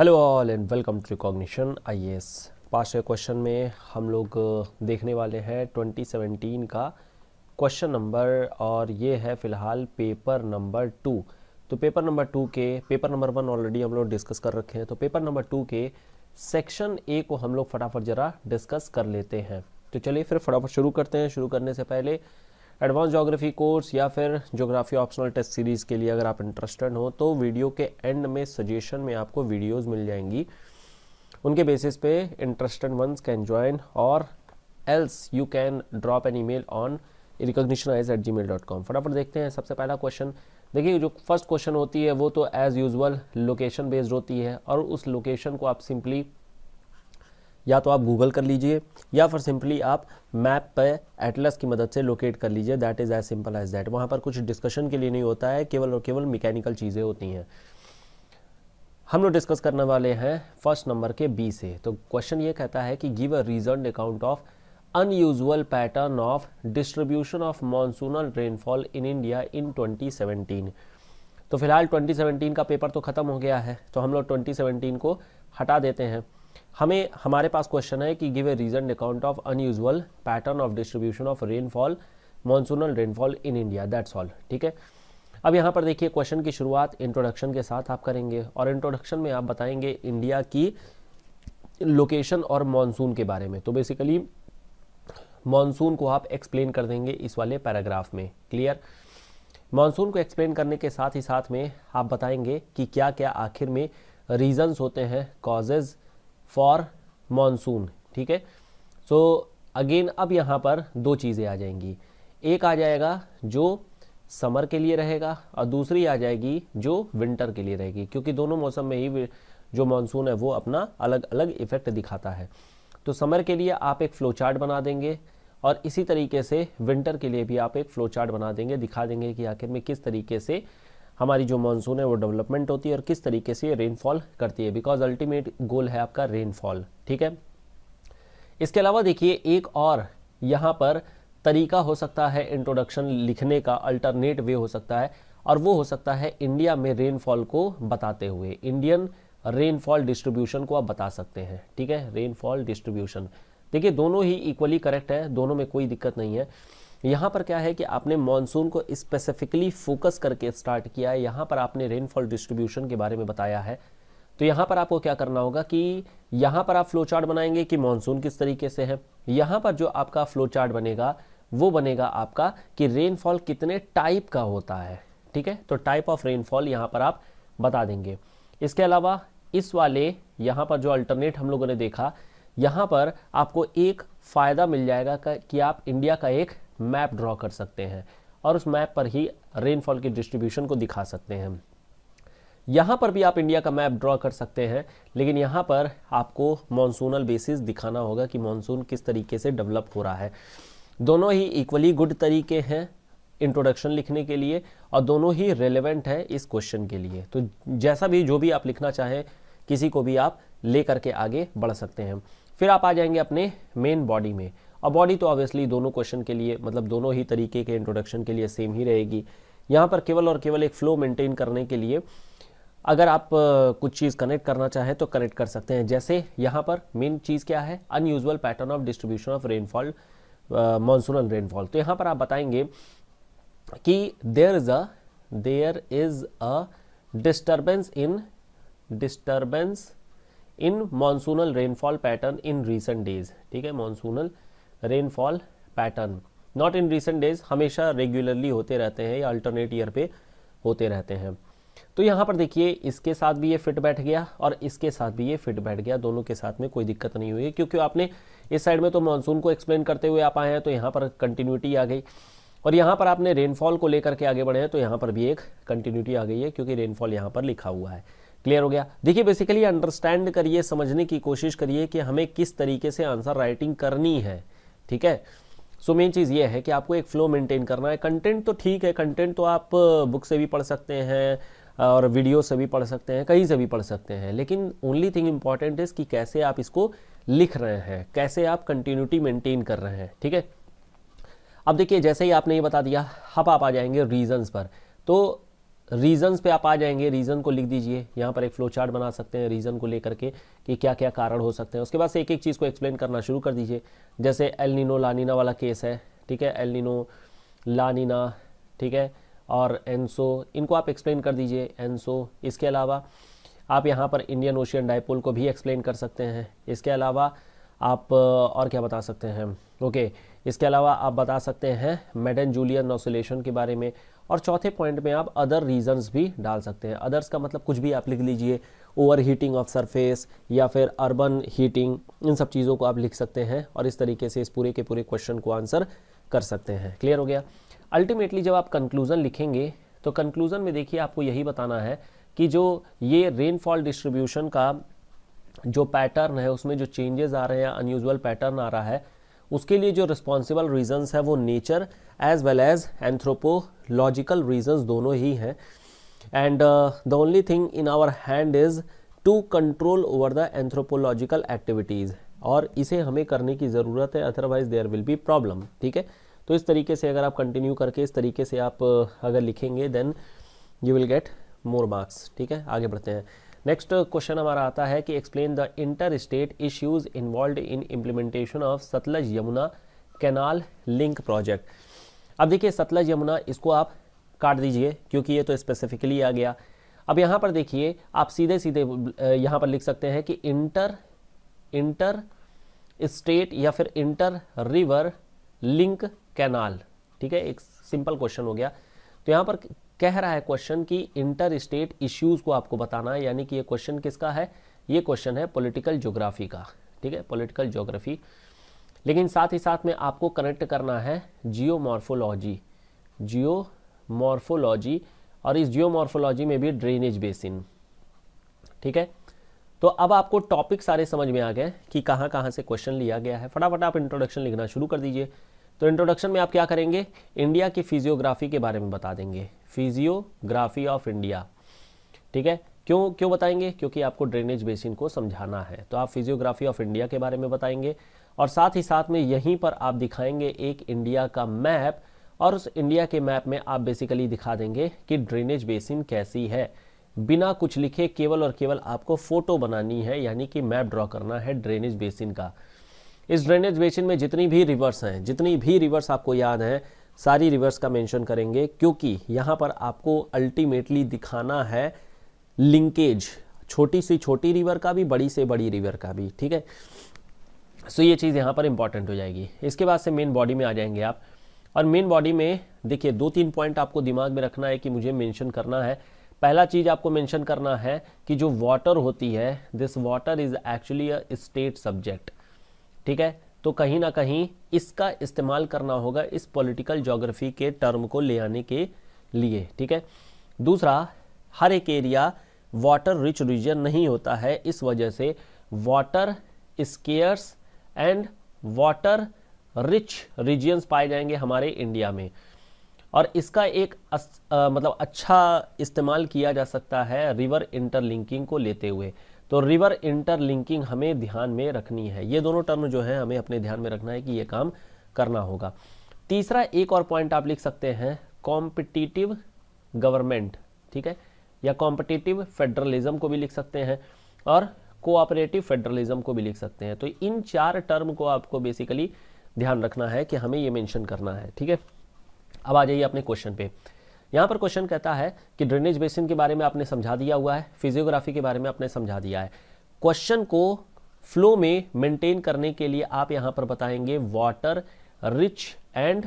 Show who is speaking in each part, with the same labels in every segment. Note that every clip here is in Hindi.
Speaker 1: Hello all and welcome to recognition IAS past question में हम लोग देखने वाले हैं 2017 का क्वेश्चन नंबर और ये है फ़िलहाल पेपर नंबर टू तो पेपर नंबर टू के पेपर नंबर वन ऑलरेडी हम लोग डिस्कस कर रखे हैं तो पेपर नंबर टू के सेक्शन ए को हम लोग फटाफट ज़रा डिस्कस कर लेते हैं तो चलिए फिर फटाफट शुरू करते हैं शुरू करने से पहले एडवांस जोग्राफी कोर्स या फिर जोग्राफी ऑप्शनल टेस्ट सीरीज़ के लिए अगर आप इंटरेस्टेड हो तो वीडियो के एंड में सजेशन में आपको वीडियोस मिल जाएंगी उनके बेसिस पे इंटरेस्टेड वंस कैन ज्वाइन और else you can drop an email on edge at ji mail dot com फटाफट देखते हैं सबसे पहला क्वेश्चन देखिए जो फर्स्ट क्वेश्चन होती है वो तो एज़ यूजल लोकेशन बेस्ड होती है और उस लोकेशन को आप सिंपली या तो आप गूगल कर लीजिए या फिर सिंपली आप मैप पे एटलस की मदद से लोकेट कर लीजिए that is as simple as that वहाँ पर कुछ डिस्कशन के लिए नहीं होता है केवल और केवल मैकेनिकल चीज़ें होती हैं हम लोग डिस्कस करने वाले हैं फर्स्ट नंबर के बी से तो क्वेश्चन ये कहता है कि give a reason account of unusual pattern of distribution of monsoonal rainfall in India इन 2017 तो फिलहाल 2017 का पेपर तो ख़त्म हो गया है तो हम लोग 2017 को हटा देते हैं हमें हमारे पास क्वेश्चन है कि give a reason account of unusual pattern of distribution of rainfall monsoonal rainfall in India that's all ठीक है अब यहाँ पर देखिए क्वेश्चन की शुरुआत इंट्रोडक्शन के साथ आप करेंगे और इंट्रोडक्शन में आप बताएंगे इंडिया की लोकेशन और मानसून के बारे में तो बेसिकली मानसून को आप एक्सप्लेन कर देंगे इस वाले पैराग्राफ में क्लियर मानसून को एक्सप्लेन करने के साथ ही साथ में आप बताएंगे कि क्या क्या आखिर में रीजंस होते हैं कॉजेज़ फॉर मानसून ठीक है सो अगेन अब यहाँ पर दो चीज़ें आ जाएंगी एक आ जाएगा जो समर के लिए रहेगा और दूसरी आ जाएगी जो विंटर के लिए रहेगी क्योंकि दोनों मौसम में ही जो मानसून है वो अपना अलग अलग इफ़ेक्ट दिखाता है तो समर के लिए आप एक फ्लो चार्ट बना देंगे और इसी तरीके से विंटर के लिए भी आप एक फ्लो चार्ट बना देंगे दिखा देंगे कि आखिर में किस तरीके से हमारी जो मानसून है वो डेवलपमेंट होती है और किस तरीके से रेनफॉल करती है बिकॉज अल्टीमेट गोल है आपका रेनफॉल ठीक है इसके अलावा देखिए एक और यहाँ पर तरीका हो सकता है इंट्रोडक्शन लिखने का अल्टरनेट वे हो सकता है और वो हो सकता है इंडिया में रेनफॉल को बताते हुए इंडियन रेनफॉल डिस्ट्रीब्यूशन को आप बता सकते हैं ठीक है रेनफॉल डिस्ट्रीब्यूशन देखिए दोनों ही इक्वली करेक्ट है दोनों में कोई दिक्कत नहीं है यहाँ पर क्या है कि आपने मानसून को स्पेसिफिकली फोकस करके स्टार्ट किया है यहाँ पर आपने रेनफॉल डिस्ट्रीब्यूशन के बारे में बताया है तो यहाँ पर आपको क्या करना होगा कि यहाँ पर आप फ्लो चार्ट बनाएंगे कि मानसून किस तरीके से है यहाँ पर जो आपका फ्लो चार्ट बनेगा वो बनेगा आपका कि रेनफॉल कितने टाइप का होता है ठीक है तो टाइप ऑफ रेनफॉल यहाँ पर आप बता देंगे इसके अलावा इस वाले यहाँ पर जो अल्टरनेट हम लोगों ने देखा यहाँ पर आपको एक फ़ायदा मिल जाएगा कि आप इंडिया का एक मैप ड्रॉ कर सकते हैं और उस मैप पर ही रेनफॉल की डिस्ट्रीब्यूशन को दिखा सकते हैं यहाँ पर भी आप इंडिया का मैप ड्रॉ कर सकते हैं लेकिन यहाँ पर आपको मानसूनल बेसिस दिखाना होगा कि मानसून किस तरीके से डेवलप हो रहा है दोनों ही इक्वली गुड तरीके हैं इंट्रोडक्शन लिखने के लिए और दोनों ही रेलेवेंट है इस क्वेश्चन के लिए तो जैसा भी जो भी आप लिखना चाहें किसी को भी आप ले करके आगे बढ़ सकते हैं फिर आप आ जाएंगे अपने मेन बॉडी में अब बॉडी तो ऑब्वियसली दोनों क्वेश्चन के लिए मतलब दोनों ही तरीके के इंट्रोडक्शन के लिए सेम ही रहेगी यहाँ पर केवल और केवल एक फ्लो मेंटेन करने के लिए अगर आप कुछ चीज़ कनेक्ट करना चाहें तो कनेक्ट कर सकते हैं जैसे यहाँ पर मेन चीज़ क्या है unusual pattern of distribution of rainfall monsoonal rainfall तो यहाँ पर आप बताएंगे कि there is a there is a disturbance in disturbance in monsoonal rainfall pattern in recent days ठीक है monsoonal rainfall pattern not in recent days हमेशा रेगुलरली होते रहते हैं या अल्टरनेट ईयर पे होते रहते हैं तो यहाँ पर देखिए इसके साथ भी ये फिट बैठ गया और इसके साथ भी ये फिट बैठ गया दोनों के साथ में कोई दिक्कत नहीं हुई क्योंकि आपने इस साइड में तो मानसून को एक्सप्लेन करते हुए आप आए हैं तो यहाँ पर कंटिन्यूटी आ गई और यहाँ पर आपने रेनफॉल को लेकर के आगे बढ़े हैं तो यहाँ पर भी एक कंटिन्यूटी आ गई है क्योंकि रेनफॉल यहाँ पर लिखा हुआ है क्लियर हो गया देखिए बेसिकली अंडरस्टैंड करिए समझने की कोशिश करिए कि हमें किस तरीके से आंसर राइटिंग करनी है ठीक है सो मेन चीज़ ये है कि आपको एक फ़्लो मेंटेन करना है कंटेंट तो ठीक है कंटेंट तो आप बुक uh, से भी पढ़ सकते हैं uh, और वीडियो से भी पढ़ सकते हैं कहीं से भी पढ़ सकते हैं लेकिन ओनली थिंग इम्पॉर्टेंट इज़ कि कैसे आप इसको लिख रहे हैं कैसे आप कंटिन्यूटी मेंटेन कर रहे हैं ठीक है अब देखिए जैसे ही आपने ये बता दिया अब आप आ जाएंगे रीजंस पर तो रीजंस पे आप आ जाएंगे रीज़न को लिख दीजिए यहाँ पर एक फ्लो चार्ट बना सकते हैं रीज़न को लेकर के कि क्या क्या कारण हो सकते हैं उसके बाद से एक एक चीज़ को एक्सप्लेन करना शुरू कर दीजिए जैसे एल नीनो लानीना वाला केस है ठीक है एल नीनो लानीना ठीक है और एनसो इनको आप एक्सप्लेन कर दीजिए एनसो इसके अलावा आप यहाँ पर इंडियन ओशियन डायपोल को भी एक्सप्लेन कर सकते हैं इसके अलावा आप और क्या बता सकते हैं ओके इसके अलावा आप बता सकते हैं मेडन जूलियन ऑसोलेशन के बारे में और चौथे पॉइंट में आप अदर रीजंस भी डाल सकते हैं अदर्स का मतलब कुछ भी आप लिख लीजिए ओवर हीटिंग ऑफ सरफेस या फिर अर्बन हीटिंग इन सब चीज़ों को आप लिख सकते हैं और इस तरीके से इस पूरे के पूरे क्वेश्चन को आंसर कर सकते हैं क्लियर हो गया अल्टीमेटली जब आप कंक्लूज़न लिखेंगे तो कंक्लूज़न में देखिए आपको यही बताना है कि जो ये रेनफॉल डिस्ट्रीब्यूशन का जो पैटर्न है उसमें जो चेंजेस आ रहे हैं अनयूजल पैटर्न आ रहा है उसके लिए जो रिस्पॉन्सिबल रीजंस है वो nature as well as anthropological reasons दोनों ही हैं and the only thing in our hand is to control over the anthropological activities और इसे हमें करने की ज़रूरत है otherwise there will be problem ठीक है तो इस तरीके से अगर आप कंटिन्यू करके इस तरीके से आप अगर लिखेंगे then you will get more marks ठीक है आगे बढ़ते हैं नेक्स्ट क्वेश्चन हमारा आता है कि explain the inter state issues involve in implementation of Sutlej Yamuna canal link project अब देखिए सतलज यमुना इसको आप काट दीजिए क्योंकि ये तो स्पेसिफिकली आ गया अब यहाँ पर देखिए आप सीधे सीधे यहाँ पर लिख सकते हैं कि इंटर इंटर स्टेट या फिर इंटर रिवर लिंक कैनाल ठीक है एक सिंपल क्वेश्चन हो गया तो यहाँ पर कह रहा है क्वेश्चन कि इंटर स्टेट इश्यूज़ को आपको बताना है यानी कि ये क्वेश्चन किसका है ये क्वेश्चन है पॉलिटिकल ज्योग्राफी का ठीक है पॉलिटिकल ज्योग्राफी लेकिन साथ ही साथ में आपको कनेक्ट करना है जियोमॉर्फोलॉजी जियोमॉर्फोलॉजी और इस जियोमॉर्फोलॉजी में भी ड्रेनेज बेसिन ठीक है तो अब आपको टॉपिक सारे समझ में आ गए कि कहाँ कहाँ से क्वेश्चन लिया गया है फटाफट आप इंट्रोडक्शन लिखना शुरू कर दीजिए तो इंट्रोडक्शन में आप क्या करेंगे इंडिया की फिजियोग्राफी के बारे में बता देंगे फिजियोग्राफी ऑफ इंडिया ठीक है क्यों क्यों बताएंगे क्योंकि आपको ड्रेनेज बेसिन को समझाना है तो आप फिजियोग्राफी ऑफ इंडिया के बारे में बताएंगे और साथ ही साथ में यहीं पर आप दिखाएंगे एक इंडिया का मैप और उस इंडिया के मैप में आप बेसिकली दिखा देंगे कि ड्रेनेज बेसिन कैसी है बिना कुछ लिखे केवल और केवल आपको फोटो बनानी है यानी कि मैप ड्रॉ करना है ड्रेनेज बेसिन का इस ड्रेनेज बेसिन में जितनी भी रिवर्स हैं जितनी भी रिवर्स आपको याद हैं सारी रिवर्स का मेंशन करेंगे क्योंकि यहाँ पर आपको अल्टीमेटली दिखाना है लिंकेज छोटी सी छोटी रिवर का भी बड़ी से बड़ी रिवर का भी ठीक है सो ये चीज़ यहाँ पर इंपॉर्टेंट हो जाएगी इसके बाद से मेन बॉडी में आ जाएंगे आप और मेन बॉडी में देखिए दो तीन पॉइंट आपको दिमाग में रखना है कि मुझे मेंशन करना है पहला चीज़ आपको मेंशन करना है कि जो वाटर होती है this water is actually a state subject ठीक है तो कहीं ना कहीं इसका इस्तेमाल करना होगा इस पॉलिटिकल जोग्राफी के टर्म को ले आने के लिए ठीक है दूसरा हर एक एरिया वाटर रिच रीजन नहीं होता है इस वजह से water scarce and water rich regions पाए जाएंगे हमारे इंडिया में और इसका एक अस, आ, मतलब अच्छा इस्तेमाल किया जा सकता है रिवर इंटरलिंकिंग को लेते हुए तो रिवर इंटरलिंकिंग हमें ध्यान में रखनी है ये दोनों टर्म जो है हमें अपने ध्यान में रखना है कि ये काम करना होगा तीसरा एक और पॉइंट आप लिख सकते हैं कॉम्पिटिटिव गवर्नमेंट ठीक है या कॉम्पिटिटिव फेडरलिज्म को भी लिख सकते हैं और कोऑपरेटिव फेडरलिज्म को भी लिख सकते हैं तो इन चार टर्म को आपको बेसिकली ध्यान रखना है कि हमें ये मेंशन करना है ठीक है अब आ जाइए अपने क्वेश्चन पे यहाँ पर क्वेश्चन कहता है कि ड्रेनेज बेसिन के बारे में आपने समझा दिया हुआ है फिजियोग्राफी के बारे में आपने समझा दिया है क्वेश्चन को फ्लो में मेंटेन करने के लिए आप यहाँ पर बताएंगे water rich and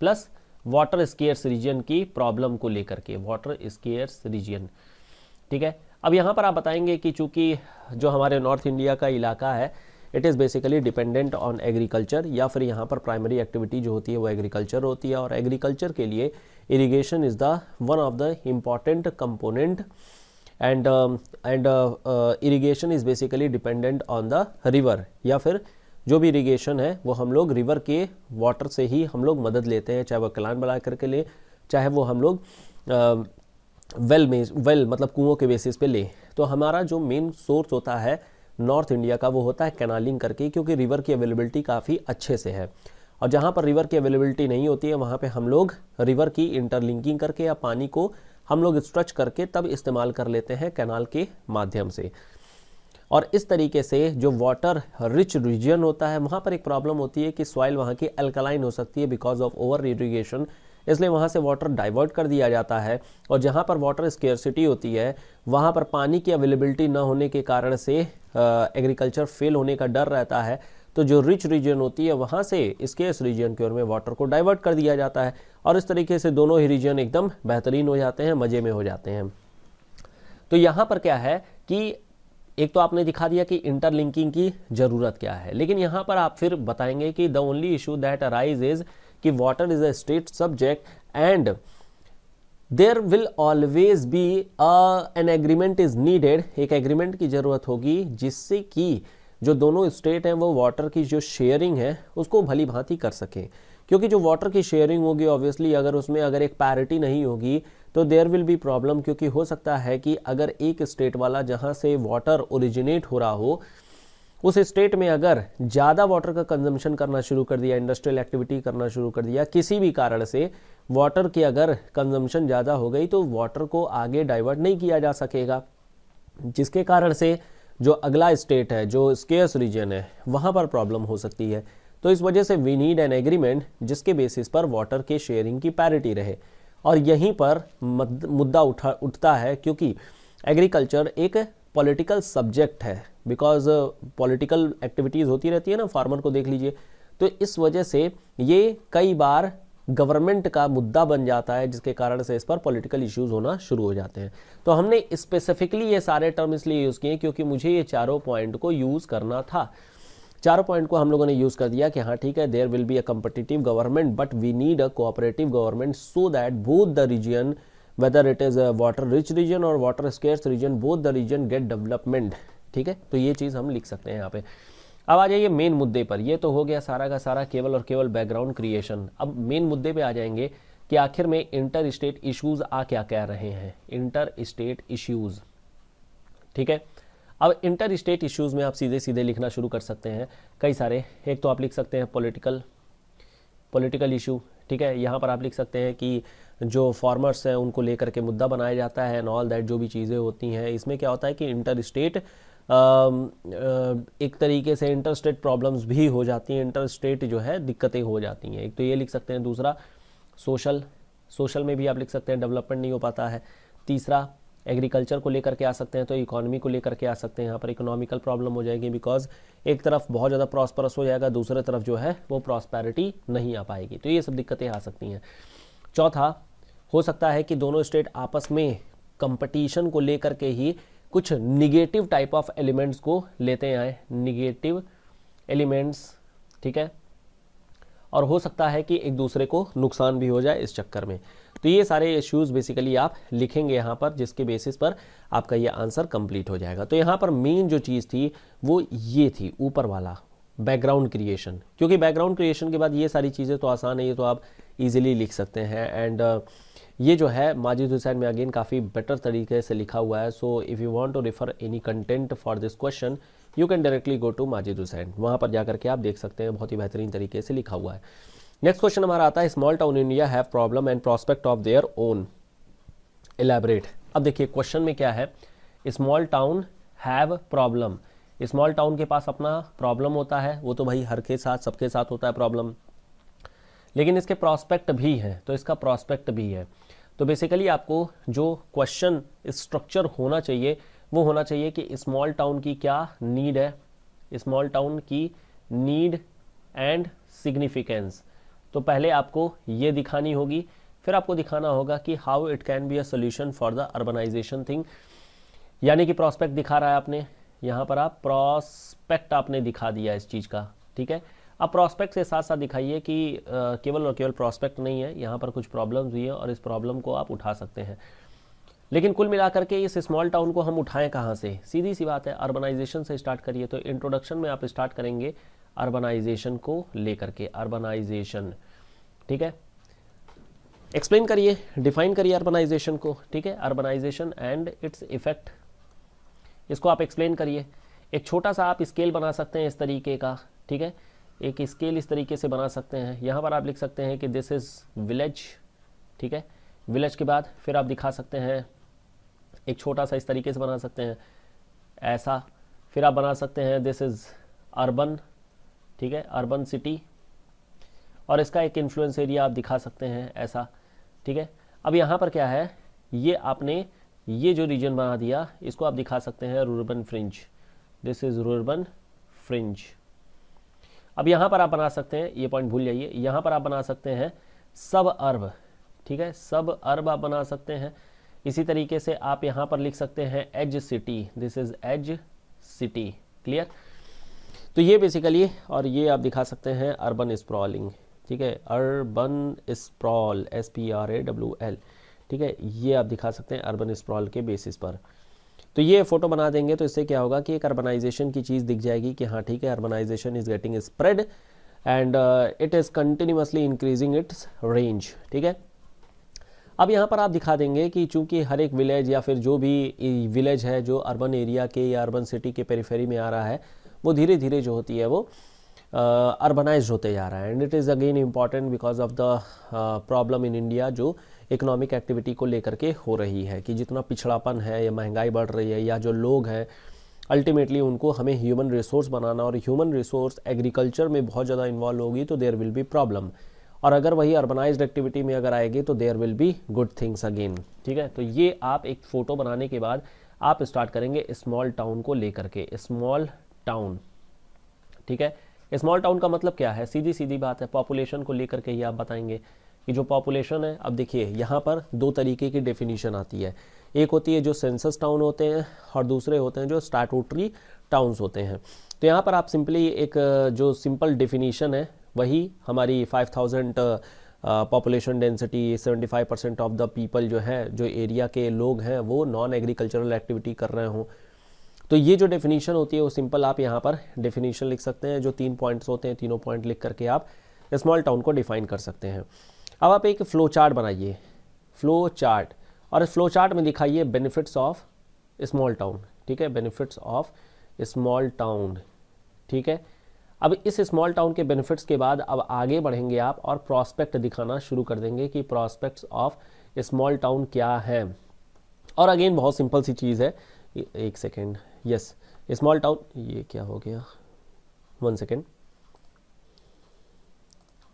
Speaker 1: plus water scarce region की प्रॉब्लम को लेकर के वाटर स्केयर्स रीजन ठीक है अब यहाँ पर आप बताएंगे कि चूंकि जो हमारे नॉर्थ इंडिया का इलाका है it is basically dependent on agriculture या फिर यहाँ पर प्राइमरी एक्टिविटी जो होती है वो एग्रीकल्चर होती है और एग्रीकल्चर के लिए irrigation is the one of the important component and and um, and uh, uh, irrigation is basically dependent on the river या फिर जो भी इरीगेशन है वो हम लोग रिवर के वाटर से ही हम लोग मदद लेते हैं चाहे वह कलान बना करके लें चाहे वो हम लोग वेल uh, में वेल मतलब कुओं के बेसिस पे लें तो हमारा जो मेन सोर्स होता है नॉर्थ इंडिया का वो होता है कैनालिंग करके क्योंकि रिवर की अवेलेबिलिटी काफ़ी अच्छे से है और जहाँ पर रिवर की अवेलेबिलिटी नहीं होती है वहाँ पे हम लोग रिवर की इंटरलिंकिंग करके या पानी को हम लोग स्ट्रच करके तब इस्तेमाल कर लेते हैं कैनाल के माध्यम से और इस तरीके से जो वाटर रिच रीजन होता है वहाँ पर एक प्रॉब्लम होती है कि सॉइल वहाँ की अल्कलाइन हो सकती है बिकॉज ऑफ ओवर इरीगेशन इसलिए वहाँ से वाटर डाइवर्ट कर दिया जाता है और जहाँ पर वाटर स्केयरसिटी होती है वहाँ पर पानी की अवेलेबिलिटी ना होने के कारण से एग्रीकल्चर फेल होने का डर रहता है तो जो रिच रीजन होती है वहाँ से इसके इस रीजन की ओर में वाटर को डाइवर्ट कर दिया जाता है और इस तरीके से दोनों ही रीजन एकदम बेहतरीन हो जाते हैं मज़े में हो जाते हैं तो यहाँ पर क्या है कि एक तो आपने दिखा दिया कि इंटरलिंकिंग की ज़रूरत क्या है लेकिन यहाँ पर आप फिर बताएंगे कि the only issue that arise is कि water is a state subject and there will always be an agreement is needed एक एग्रीमेंट की ज़रूरत होगी जिससे कि जो दोनों स्टेट हैं वो वाटर की जो शेयरिंग है उसको भली भांति कर सकें क्योंकि जो वाटर की शेयरिंग होगी ऑब्वियसली अगर उसमें अगर एक पैरिटी नहीं होगी तो देयर विल बी प्रॉब्लम क्योंकि हो सकता है कि अगर एक स्टेट वाला जहाँ से वाटर ओरिजिनेट हो रहा हो उस स्टेट में अगर ज़्यादा वाटर का कंजम्पशन करना शुरू कर दिया इंडस्ट्रियल एक्टिविटी करना शुरू कर दिया किसी भी कारण से वाटर की अगर कंजम्पशन ज़्यादा हो गई तो वाटर को आगे डाइवर्ट नहीं किया जा सकेगा जिसके कारण से जो अगला स्टेट है जो स्केयर्स रीजन है वहाँ पर प्रॉब्लम हो सकती है तो इस वजह से वी नीड एन एग्रीमेंट जिसके बेसिस पर वाटर के शेयरिंग की पैरिटी रहे और यहीं पर मुद्दा उठा उठता है क्योंकि एग्रीकल्चर एक पॉलिटिकल सब्जेक्ट है बिकॉज पॉलिटिकल एक्टिविटीज़ होती रहती है ना फार्मर को देख लीजिए तो इस वजह से ये कई बार गवर्नमेंट का मुद्दा बन जाता है जिसके कारण से इस पर पॉलिटिकल इश्यूज होना शुरू हो जाते हैं तो हमने स्पेसिफिकली ये सारे टर्म इसलिए यूज़ किए क्योंकि मुझे ये चारों पॉइंट को यूज़ करना था चारों पॉइंट को हम लोगों ने यूज़ कर दिया कि हाँ ठीक है there will be a competitive government but we need a cooperative government so that both the region whether it is a water rich region और water scarce region both the region get development ठीक है तो ये चीज़ हम लिख सकते हैं यहाँ पे अब आ जाइए मेन मुद्दे पर ये तो हो गया सारा का सारा केवल और केवल बैकग्राउंड क्रिएशन अब मेन मुद्दे पे आ जाएंगे कि आखिर में इंटर स्टेट इश्यूज आ क्या कह रहे हैं इंटर स्टेट इश्यूज ठीक है अब इंटर स्टेट इश्यूज में आप सीधे सीधे लिखना शुरू कर सकते हैं कई सारे एक तो आप लिख सकते हैं पॉलिटिकल पॉलिटिकल इशू ठीक है यहाँ पर आप लिख सकते हैं कि जो फार्मर्स हैं उनको लेकर के मुद्दा बनाया जाता है एंड ऑल दैट जो भी चीज़ें होती हैं इसमें क्या होता है कि इंटर स्टेट एक तरीके से इंटर स्टेट प्रॉब्लम्स भी हो जाती हैं इंटर स्टेट जो है दिक्कतें हो जाती हैं एक तो ये लिख सकते हैं दूसरा सोशल सोशल में भी आप लिख सकते हैं डेवलपमेंट नहीं हो पाता है तीसरा एग्रीकल्चर को लेकर के आ सकते हैं तो इकोनॉमी को लेकर के आ सकते हैं यहाँ पर इकोनॉमिकल प्रॉब्लम हो जाएगी बिकॉज एक तरफ बहुत ज़्यादा प्रॉस्परस हो जाएगा दूसरे तरफ जो है वो प्रॉस्पैरिटी नहीं आ पाएगी तो ये सब दिक्कतें आ सकती हैं चौथा हो सकता है कि दोनों स्टेट आपस में कंपटीशन को लेकर के ही कुछ निगेटिव टाइप ऑफ एलिमेंट्स को लेते हैं निगेटिव एलिमेंट्स ठीक है और हो सकता है कि एक दूसरे को नुकसान भी हो जाए इस चक्कर में तो ये सारे इश्यूज़ बेसिकली आप लिखेंगे यहाँ पर जिसके बेसिस पर आपका ये आंसर कंप्लीट हो जाएगा तो यहाँ पर मेन जो चीज़ थी वो ये थी ऊपर वाला बैकग्राउंड क्रिएशन क्योंकि बैकग्राउंड क्रिएशन के बाद ये सारी चीज़ें तो आसान है ये तो आप इजीली लिख सकते हैं एंड uh, ये जो है माजिद हुसैन में अगेन काफ़ी बेटर तरीके से लिखा हुआ है so if you want to refer any content for this question you can directly go to Majid Husain वहाँ पर जाकर के आप देख सकते हैं बहुत ही बेहतरीन तरीके से लिखा हुआ है नेक्स्ट क्वेश्चन हमारा आता है small town India have problem and prospect of their own elaborate अब देखिए क्वेश्चन में क्या है small town have problem small town के पास अपना प्रॉब्लम होता है वो तो भाई हर के साथ सबके साथ होता है प्रॉब्लम लेकिन इसके प्रॉस्पेक्ट भी हैं तो इसका प्रॉस्पेक्ट भी है तो बेसिकली आपको जो क्वेश्चन स्ट्रक्चर होना चाहिए वो होना चाहिए कि स्मॉल टाउन की क्या नीड है स्मॉल टाउन की नीड एंड सिग्निफिकेंस तो पहले आपको ये दिखानी होगी फिर आपको दिखाना होगा कि how it can be a solution for the urbanization thing यानी कि प्रॉस्पेक्ट दिखा रहा है आपने यहाँ पर आप प्रॉस्पेक्ट आपने दिखा दिया इस चीज़ का ठीक है अब प्रॉस्पेक्ट के साथ साथ दिखाइए कि केवल और केवल प्रॉस्पेक्ट नहीं है यहाँ पर कुछ प्रॉब्लम्स भी हैं और इस प्रॉब्लम को आप उठा सकते हैं लेकिन कुल मिलाकर के इस स्मॉल टाउन को हम उठाएं कहाँ से सीधी सी बात है अर्बनाइजेशन से स्टार्ट करिए तो इंट्रोडक्शन में आप स्टार्ट करेंगे अर्बनाइजेशन को लेकर के अर्बनाइजेशन ठीक है एक्सप्लेन करिए डिफाइन करिए अर्बनाइजेशन को ठीक है अर्बनाइजेशन एंड इट्स इफेक्ट इसको आप एक्सप्लेन करिए एक छोटा सा आप स्केल बना सकते हैं इस तरीके का ठीक है एक स्केल इस तरीके से बना सकते हैं यहाँ पर आप लिख सकते हैं कि दिस इज़ विलेज ठीक है विलेज के बाद फिर आप दिखा सकते हैं एक छोटा सा इस तरीके से बना सकते हैं ऐसा फिर आप बना सकते हैं दिस इज़ अर्बन ठीक है अर्बन सिटी और इसका एक इन्फ्लुएंस एरिया आप दिखा सकते हैं ऐसा ठीक है अब यहाँ पर क्या है ये आपने ये जो रीजन बना दिया इसको आप दिखा सकते हैं rurban fringe this is rurban fringe अब यहाँ पर आप बना सकते हैं ये पॉइंट भूल जाइए यहाँ पर आप बना सकते हैं सब अर्ब ठीक है सब अर्ब आप बना सकते हैं इसी तरीके से आप यहाँ पर लिख सकते हैं edge city this is edge city clear तो ये बेसिकली और ये आप दिखा सकते हैं अर्बन स्प्रॉलिंग ठीक है urban sprawl S P R A W L ठीक है ये आप दिखा सकते हैं अर्बन स्प्रॉल के बेसिस पर तो ये फ़ोटो बना देंगे तो इससे क्या होगा कि एक अर्बनाइजेशन की चीज़ दिख जाएगी कि हाँ ठीक है urbanization is getting spread and it is continuously increasing its range ठीक है अब यहाँ पर आप दिखा देंगे कि चूंकि हर एक विलेज या फिर जो भी विलेज है जो अर्बन एरिया के या अर्बन सिटी के पेरीफेरी में आ रहा है वो धीरे धीरे जो होती है वो अर्बनाइज uh, होते जा रहा है and it is again important because of the problem in India जो इकोनॉमिक एक्टिविटी को लेकर के हो रही है कि जितना पिछड़ापन है या महंगाई बढ़ रही है या जो लोग हैं अल्टीमेटली उनको हमें ह्यूमन रिसोर्स बनाना और ह्यूमन रिसोर्स एग्रीकल्चर में बहुत ज़्यादा इन्वॉल्व होगी तो देयर विल बी प्रॉब्लम और अगर वही अर्बनाइज एक्टिविटी में अगर आएगी तो there will be good things again ठीक है तो ये आप एक फ़ोटो बनाने के बाद आप स्टार्ट करेंगे स्मॉल टाउन को लेकर के स्मॉल टाउन ठीक है स्मॉल टाउन का मतलब क्या है सीधी सीधी बात है पॉपुलेशन को लेकर के ही आप बताएंगे कि जो पॉपुलेशन है अब देखिए यहाँ पर दो तरीके की डेफिनीशन आती है एक होती है जो सेंसस टाउन होते हैं और दूसरे होते हैं जो स्टाटूटरी टाउन्स होते हैं तो यहाँ पर आप सिंपली एक जो सिंपल डेफिनीशन है वही हमारी five thousand population density 75 percent of the people जो है जो एरिया के लोग हैं वो नॉन एग्रीकल्चरल एक्टिविटी कर रहे हों तो ये जो डेफिनीशन होती है वो सिंपल आप यहाँ पर डेफिनीशन लिख सकते हैं जो तीन पॉइंट्स होते हैं तीनों पॉइंट लिख करके आप स्मॉल टाउन को डिफाइन कर सकते हैं अब आप एक फ़्लो चार्ट बनाइए फ़्लो चार्ट और इस फ्लो चार्ट में दिखाइए बेनिफिट्स ऑफ स्मॉल टाउन ठीक है बेनिफिट्स ऑफ स्मॉल टाउन ठीक है अब इस स्मॉल टाउन के बेनिफिट्स के बाद अब आगे बढ़ेंगे आप और प्रॉस्पेक्ट दिखाना शुरू कर देंगे कि प्रॉस्पेक्ट्स ऑफ स्मॉल टाउन क्या है और अगेन बहुत सिंपल सी चीज़ है एक सेकेंड यस स्मॉल टाउन ये क्या हो गया वन सेकेंड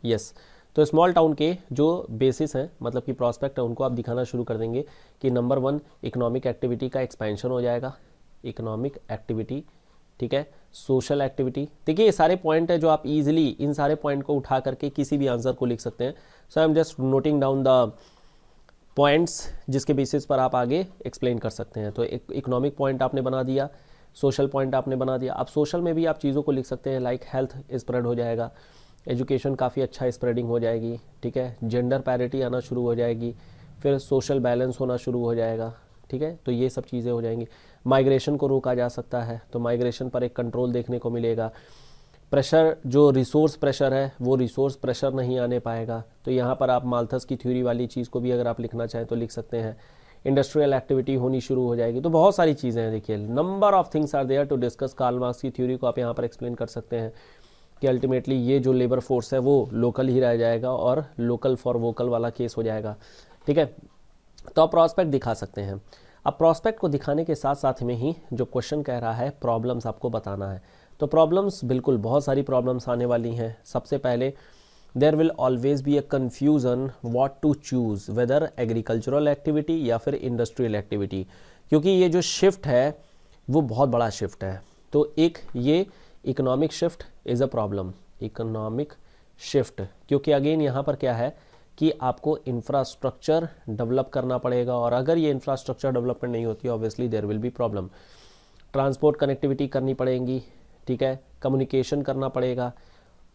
Speaker 1: यस yes. तो स्मॉल टाउन के जो बेसिस हैं मतलब कि प्रॉस्पेक्ट है उनको आप दिखाना शुरू कर देंगे कि नंबर वन इकोनॉमिक एक्टिविटी का एक्सपेंशन हो जाएगा इकोनॉमिक एक्टिविटी ठीक है सोशल एक्टिविटी देखिए ये सारे पॉइंट है जो आप इजीली इन सारे पॉइंट को उठा करके किसी भी आंसर को लिख सकते हैं so I am just noting down the points जिसके बेसिस पर आप आगे एक्सप्लेन कर सकते हैं तो एक इकोनॉमिक पॉइंट आपने बना दिया सोशल पॉइंट आपने बना दिया आप सोशल में भी आप चीज़ों को लिख सकते हैं लाइक हेल्थ स्प्रेड हो जाएगा एजुकेशन काफ़ी अच्छा स्प्रेडिंग हो जाएगी ठीक है जेंडर पैरिटी आना शुरू हो जाएगी फिर सोशल बैलेंस होना शुरू हो जाएगा ठीक है तो ये सब चीज़ें हो जाएंगी माइग्रेशन को रोका जा सकता है तो माइग्रेशन पर एक कंट्रोल देखने को मिलेगा प्रेशर जो रिसोर्स प्रेशर है वो रिसोर्स प्रेशर नहीं आने पाएगा तो यहाँ पर आप मालथस की थ्योरी वाली चीज़ को भी अगर आप लिखना चाहें तो लिख सकते हैं इंडस्ट्रियल एक्टिविटी होनी शुरू हो जाएगी तो बहुत सारी चीज़ें हैं देखिए number of things are there to discuss Karl Marx की थ्योरी को आप यहाँ पर एक्सप्लेन कर सकते हैं कि अल्टीमेटली ये जो लेबर फोर्स है वो लोकल ही रह जाएगा और लोकल फॉर वोकल वाला केस हो जाएगा ठीक है तो आप प्रॉस्पेक्ट दिखा सकते हैं अब प्रॉस्पेक्ट को दिखाने के साथ साथ में ही जो क्वेश्चन कह रहा है प्रॉब्लम्स आपको बताना है तो प्रॉब्लम्स बिल्कुल बहुत सारी प्रॉब्लम्स आने वाली हैं सबसे पहले there will always be a confusion what to choose whether agricultural activity या फिर इंडस्ट्रियल एक्टिविटी क्योंकि ये जो शिफ्ट है वो बहुत बड़ा शिफ्ट है तो एक ये economic shift is a problem economic shift क्योंकि अगेन यहाँ पर क्या है कि आपको इंफ्रास्ट्रक्चर डेवलप करना पड़ेगा और अगर ये इंफ्रास्ट्रक्चर डेवलपमेंट नहीं होती obviously there will be problem transport connectivity करनी पड़ेगी ठीक है कम्युनिकेशन करना पड़ेगा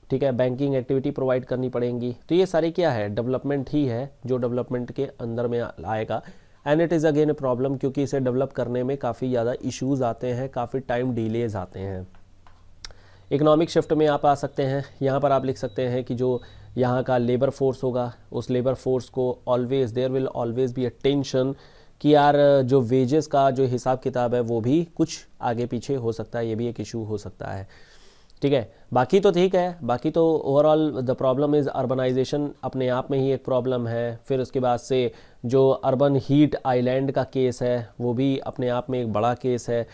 Speaker 1: ठीक है बैंकिंग एक्टिविटी प्रोवाइड करनी पड़ेगी तो ये सारी क्या है डेवलपमेंट ही है जो डेवलपमेंट के अंदर में आएगा and it is again a problem क्योंकि इसे डेवलप करने में काफ़ी ज़्यादा इश्यूज़ आते हैं काफ़ी टाइम डिलेज आते हैं इकोनॉमिक शिफ्ट में आप आ सकते हैं यहाँ पर आप लिख सकते हैं कि जो यहाँ का लेबर फोर्स होगा उस लेबर फोर्स को always there will always be a tension कि यार जो वेजेस का जो हिसाब किताब है वो भी कुछ आगे पीछे हो सकता है ये भी एक इशू हो सकता है ठीक है बाकी तो ठीक है बाकी तो overall the problem is urbanisation अपने आप में ही एक प्रॉब्लम है फिर उसके बाद से जो अर्बन हीट आइलैंड का केस है वो भी अपने आप में एक बड़ा केस है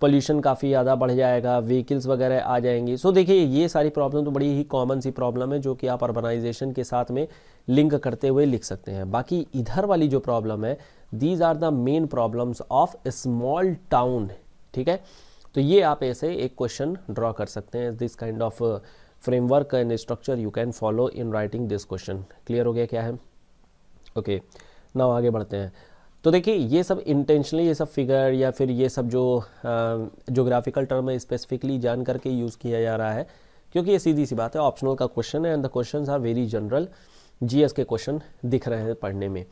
Speaker 1: पोल्यूशन काफ़ी ज़्यादा बढ़ जाएगा व्हीकल्स वगैरह आ जाएंगी सो देखिए ये सारी प्रॉब्लम तो बड़ी ही कॉमन सी प्रॉब्लम है जो कि आप अर्बनाइजेशन के साथ में लिंक करते हुए लिख सकते हैं बाकी इधर वाली जो प्रॉब्लम है these are the main problems of small town ठीक है तो ये आप ऐसे एक क्वेश्चन ड्रॉ कर सकते हैं this kind of framework and structure you can follow in writing this question clear हो गया क्या है ओके okay, नाउ आगे बढ़ते हैं तो देखिए ये सब इंटेंशनली ये सब फिगर या फिर ये सब जो जोग्राफिकल टर्म है स्पेसिफिकली जान करके यूज़ किया जा रहा है क्योंकि ये सीधी सी बात है ऑप्शनल का क्वेश्चन है and the question are very general G K question दिख रहे हैं पढ़ने में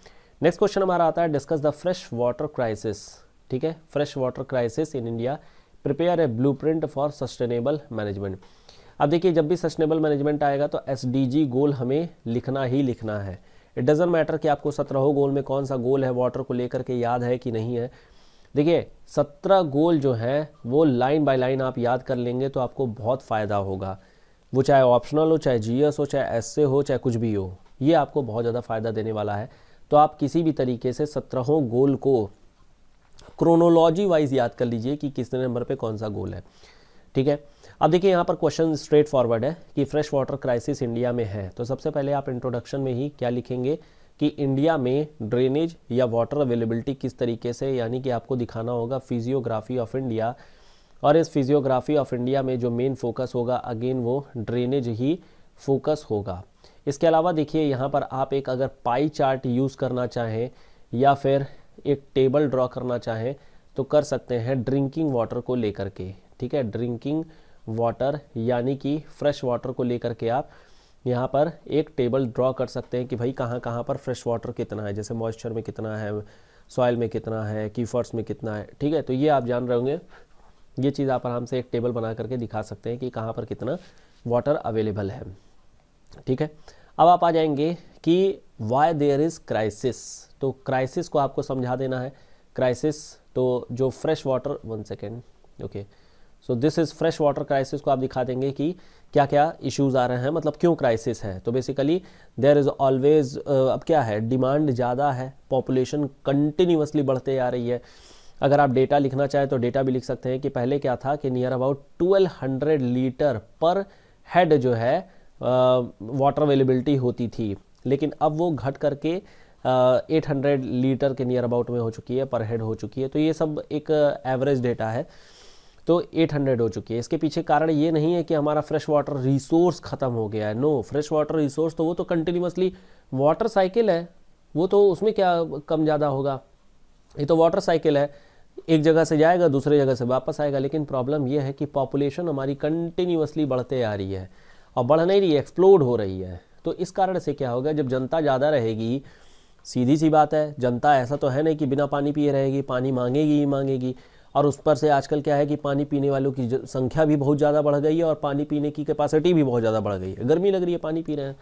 Speaker 1: नेक्स्ट क्वेश्चन हमारा आता है discuss the fresh water crisis ठीक है fresh water crisis in India prepare a blue for sustainable management अब देखिए जब भी सस्टेनेबल मैनेजमेंट आएगा तो एस गोल हमें लिखना ही लिखना है इट डजेंट मैटर कि आपको सत्रहों गोल में कौन सा गोल है वाटर को लेकर के याद है कि नहीं है देखिए सत्रह गोल जो हैं वो लाइन बाय लाइन आप याद कर लेंगे तो आपको बहुत फ़ायदा होगा वो चाहे ऑप्शनल हो चाहे जीएस हो चाहे एस हो चाहे कुछ भी हो ये आपको बहुत ज़्यादा फ़ायदा देने वाला है तो आप किसी भी तरीके से सत्रहों गोल को क्रोनोलॉजी वाइज याद कर लीजिए कि किस नंबर पे कौन सा गोल है ठीक है अब देखिए यहाँ पर क्वेश्चन स्ट्रेट फॉरवर्ड है कि फ्रेश वाटर क्राइसिस इंडिया में है तो सबसे पहले आप इंट्रोडक्शन में ही क्या लिखेंगे कि इंडिया में ड्रेनेज या वाटर अवेलेबिलिटी किस तरीके से यानी कि आपको दिखाना होगा फिजियोग्राफी ऑफ इंडिया और इस फिजियोग्राफी ऑफ इंडिया में जो मेन फोकस होगा अगेन वो ड्रेनेज ही फोकस होगा इसके अलावा देखिए यहाँ पर आप एक अगर पाई चार्ट यूज़ करना चाहें या फिर एक टेबल ड्रॉ करना चाहें तो कर सकते हैं ड्रिंकिंग वाटर को लेकर के ठीक है ड्रिंकिंग वाटर यानी कि फ्रेश वाटर को लेकर के आप यहाँ पर एक टेबल ड्रॉ कर सकते हैं कि भाई कहाँ कहाँ पर फ्रेश वाटर कितना है जैसे मॉइस्चर में कितना है सॉइल में कितना है कीफर्स में कितना है ठीक है तो ये आप जान रहे होंगे ये चीज़ आप आराम से एक टेबल बना करके दिखा सकते हैं कि कहाँ पर कितना वाटर अवेलेबल है ठीक है अब आप आ जाएंगे कि वाई देयर इज़ क्राइसिस तो क्राइसिस को आपको समझा देना है क्राइसिस तो जो fresh water one second okay okay. So this is fresh water crisis को आप दिखा देंगे कि क्या क्या इश्यूज आ रहे हैं मतलब क्यों क्राइसिस है तो बेसिकली देर इज़ ऑलवेज अब क्या है डिमांड ज़्यादा है पॉपुलेशन कंटिन्यूसली बढ़ते जा रही है अगर आप डेटा लिखना चाहें तो डेटा भी लिख सकते हैं कि पहले क्या था कि near about 1200 litre per head जो है वाटर uh, अवेलेबिलिटी होती थी लेकिन अब वो घट करके एट हंड्रेड लीटर के नियर अबाउट में हो चुकी है पर हेड हो चुकी है तो ये सब एक एवरेज uh, डेटा है तो 800 हो चुकी है इसके पीछे कारण ये नहीं है कि हमारा फ्रेश वाटर रिसोर्स ख़त्म हो गया है नो फ्रेश वाटर रिसोर्स तो वो तो कंटिन्यूसली वाटर साइकिल है वो तो उसमें क्या कम ज़्यादा होगा ये तो वाटर साइकिल है एक जगह से जाएगा दूसरे जगह से वापस आएगा लेकिन प्रॉब्लम यह है कि पॉपुलेशन हमारी कंटिन्यूसली बढ़ते आ रही है और बढ़ नहीं रही है एक्सप्लोड हो रही है तो इस कारण से क्या होगा जब जनता ज़्यादा रहेगी सीधी सी बात है जनता ऐसा तो है नहीं कि बिना पानी पिए रहेगी पानी मांगेगी ही मांगेगी और उस पर से आजकल क्या है कि पानी पीने वालों की संख्या भी बहुत ज़्यादा बढ़ गई है और पानी पीने की कैपेसिटी भी बहुत ज़्यादा बढ़ गई है गर्मी लग रही है पानी पी रहे हैं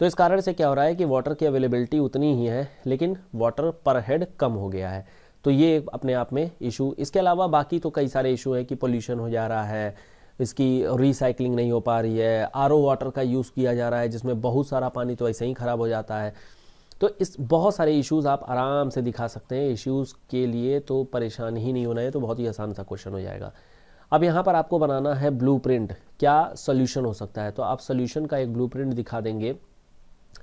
Speaker 1: तो इस कारण से क्या हो रहा है कि वाटर की अवेलेबिलिटी उतनी ही है लेकिन वाटर पर हेड कम हो गया है तो ये अपने आप में इशू इसके अलावा बाकी तो कई सारे इशू हैं कि पोल्यूशन हो जा रहा है इसकी रिसाइकलिंग नहीं हो पा रही है आर वाटर का यूज़ किया जा रहा है जिसमें बहुत सारा पानी तो ऐसे ही ख़राब हो जाता है तो इस बहुत सारे इश्यूज़ आप आराम से दिखा सकते हैं इश्यूज़ के लिए तो परेशान ही नहीं होना है तो बहुत ही आसान सा क्वेश्चन हो जाएगा अब यहाँ पर आपको बनाना है ब्लू क्या सोल्यूशन हो सकता है तो आप सोल्यूशन का एक ब्लू दिखा देंगे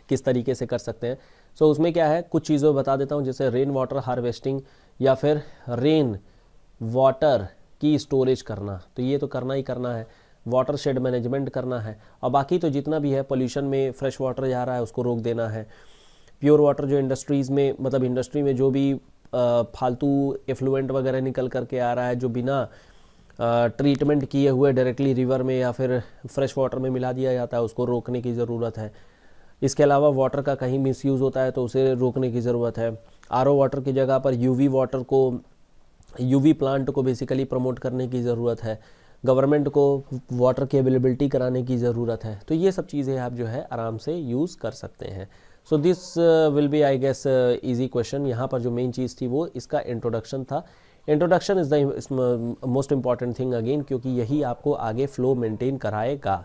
Speaker 1: किस तरीके से कर सकते हैं सो so, उसमें क्या है कुछ चीज़ें बता देता हूँ जैसे रेन वाटर हार्वेस्टिंग या फिर रेन वाटर की स्टोरेज करना तो ये तो करना ही करना है वाटर शेड मैनेजमेंट करना है और बाकी तो जितना भी है पोल्यूशन में फ्रेश वाटर जा रहा है उसको रोक देना है प्योर वाटर जो इंडस्ट्रीज़ में मतलब इंडस्ट्री में जो भी फालतू एफ्लुएंट वगैरह निकल करके आ रहा है जो बिना ट्रीटमेंट किए हुए डायरेक्टली रिवर में या फिर फ्रेश वाटर में मिला दिया जाता है उसको रोकने की ज़रूरत है इसके अलावा वाटर का कहीं मिसयूज़ होता है तो उसे रोकने की ज़रूरत है आर वाटर की जगह पर यूवी वाटर को यूवी प्लांट को बेसिकली प्रमोट करने की ज़रूरत है गवर्नमेंट को वाटर की अवेलेबिलिटी कराने की ज़रूरत है तो ये सब चीज़ें आप जो है आराम से यूज़ कर सकते हैं so this will be I guess easy question यहाँ पर जो मेन चीज़ थी वो इसका इंट्रोडक्शन था introduction is the most important thing again क्योंकि यही आपको आगे फ्लो मेंटेन कराएगा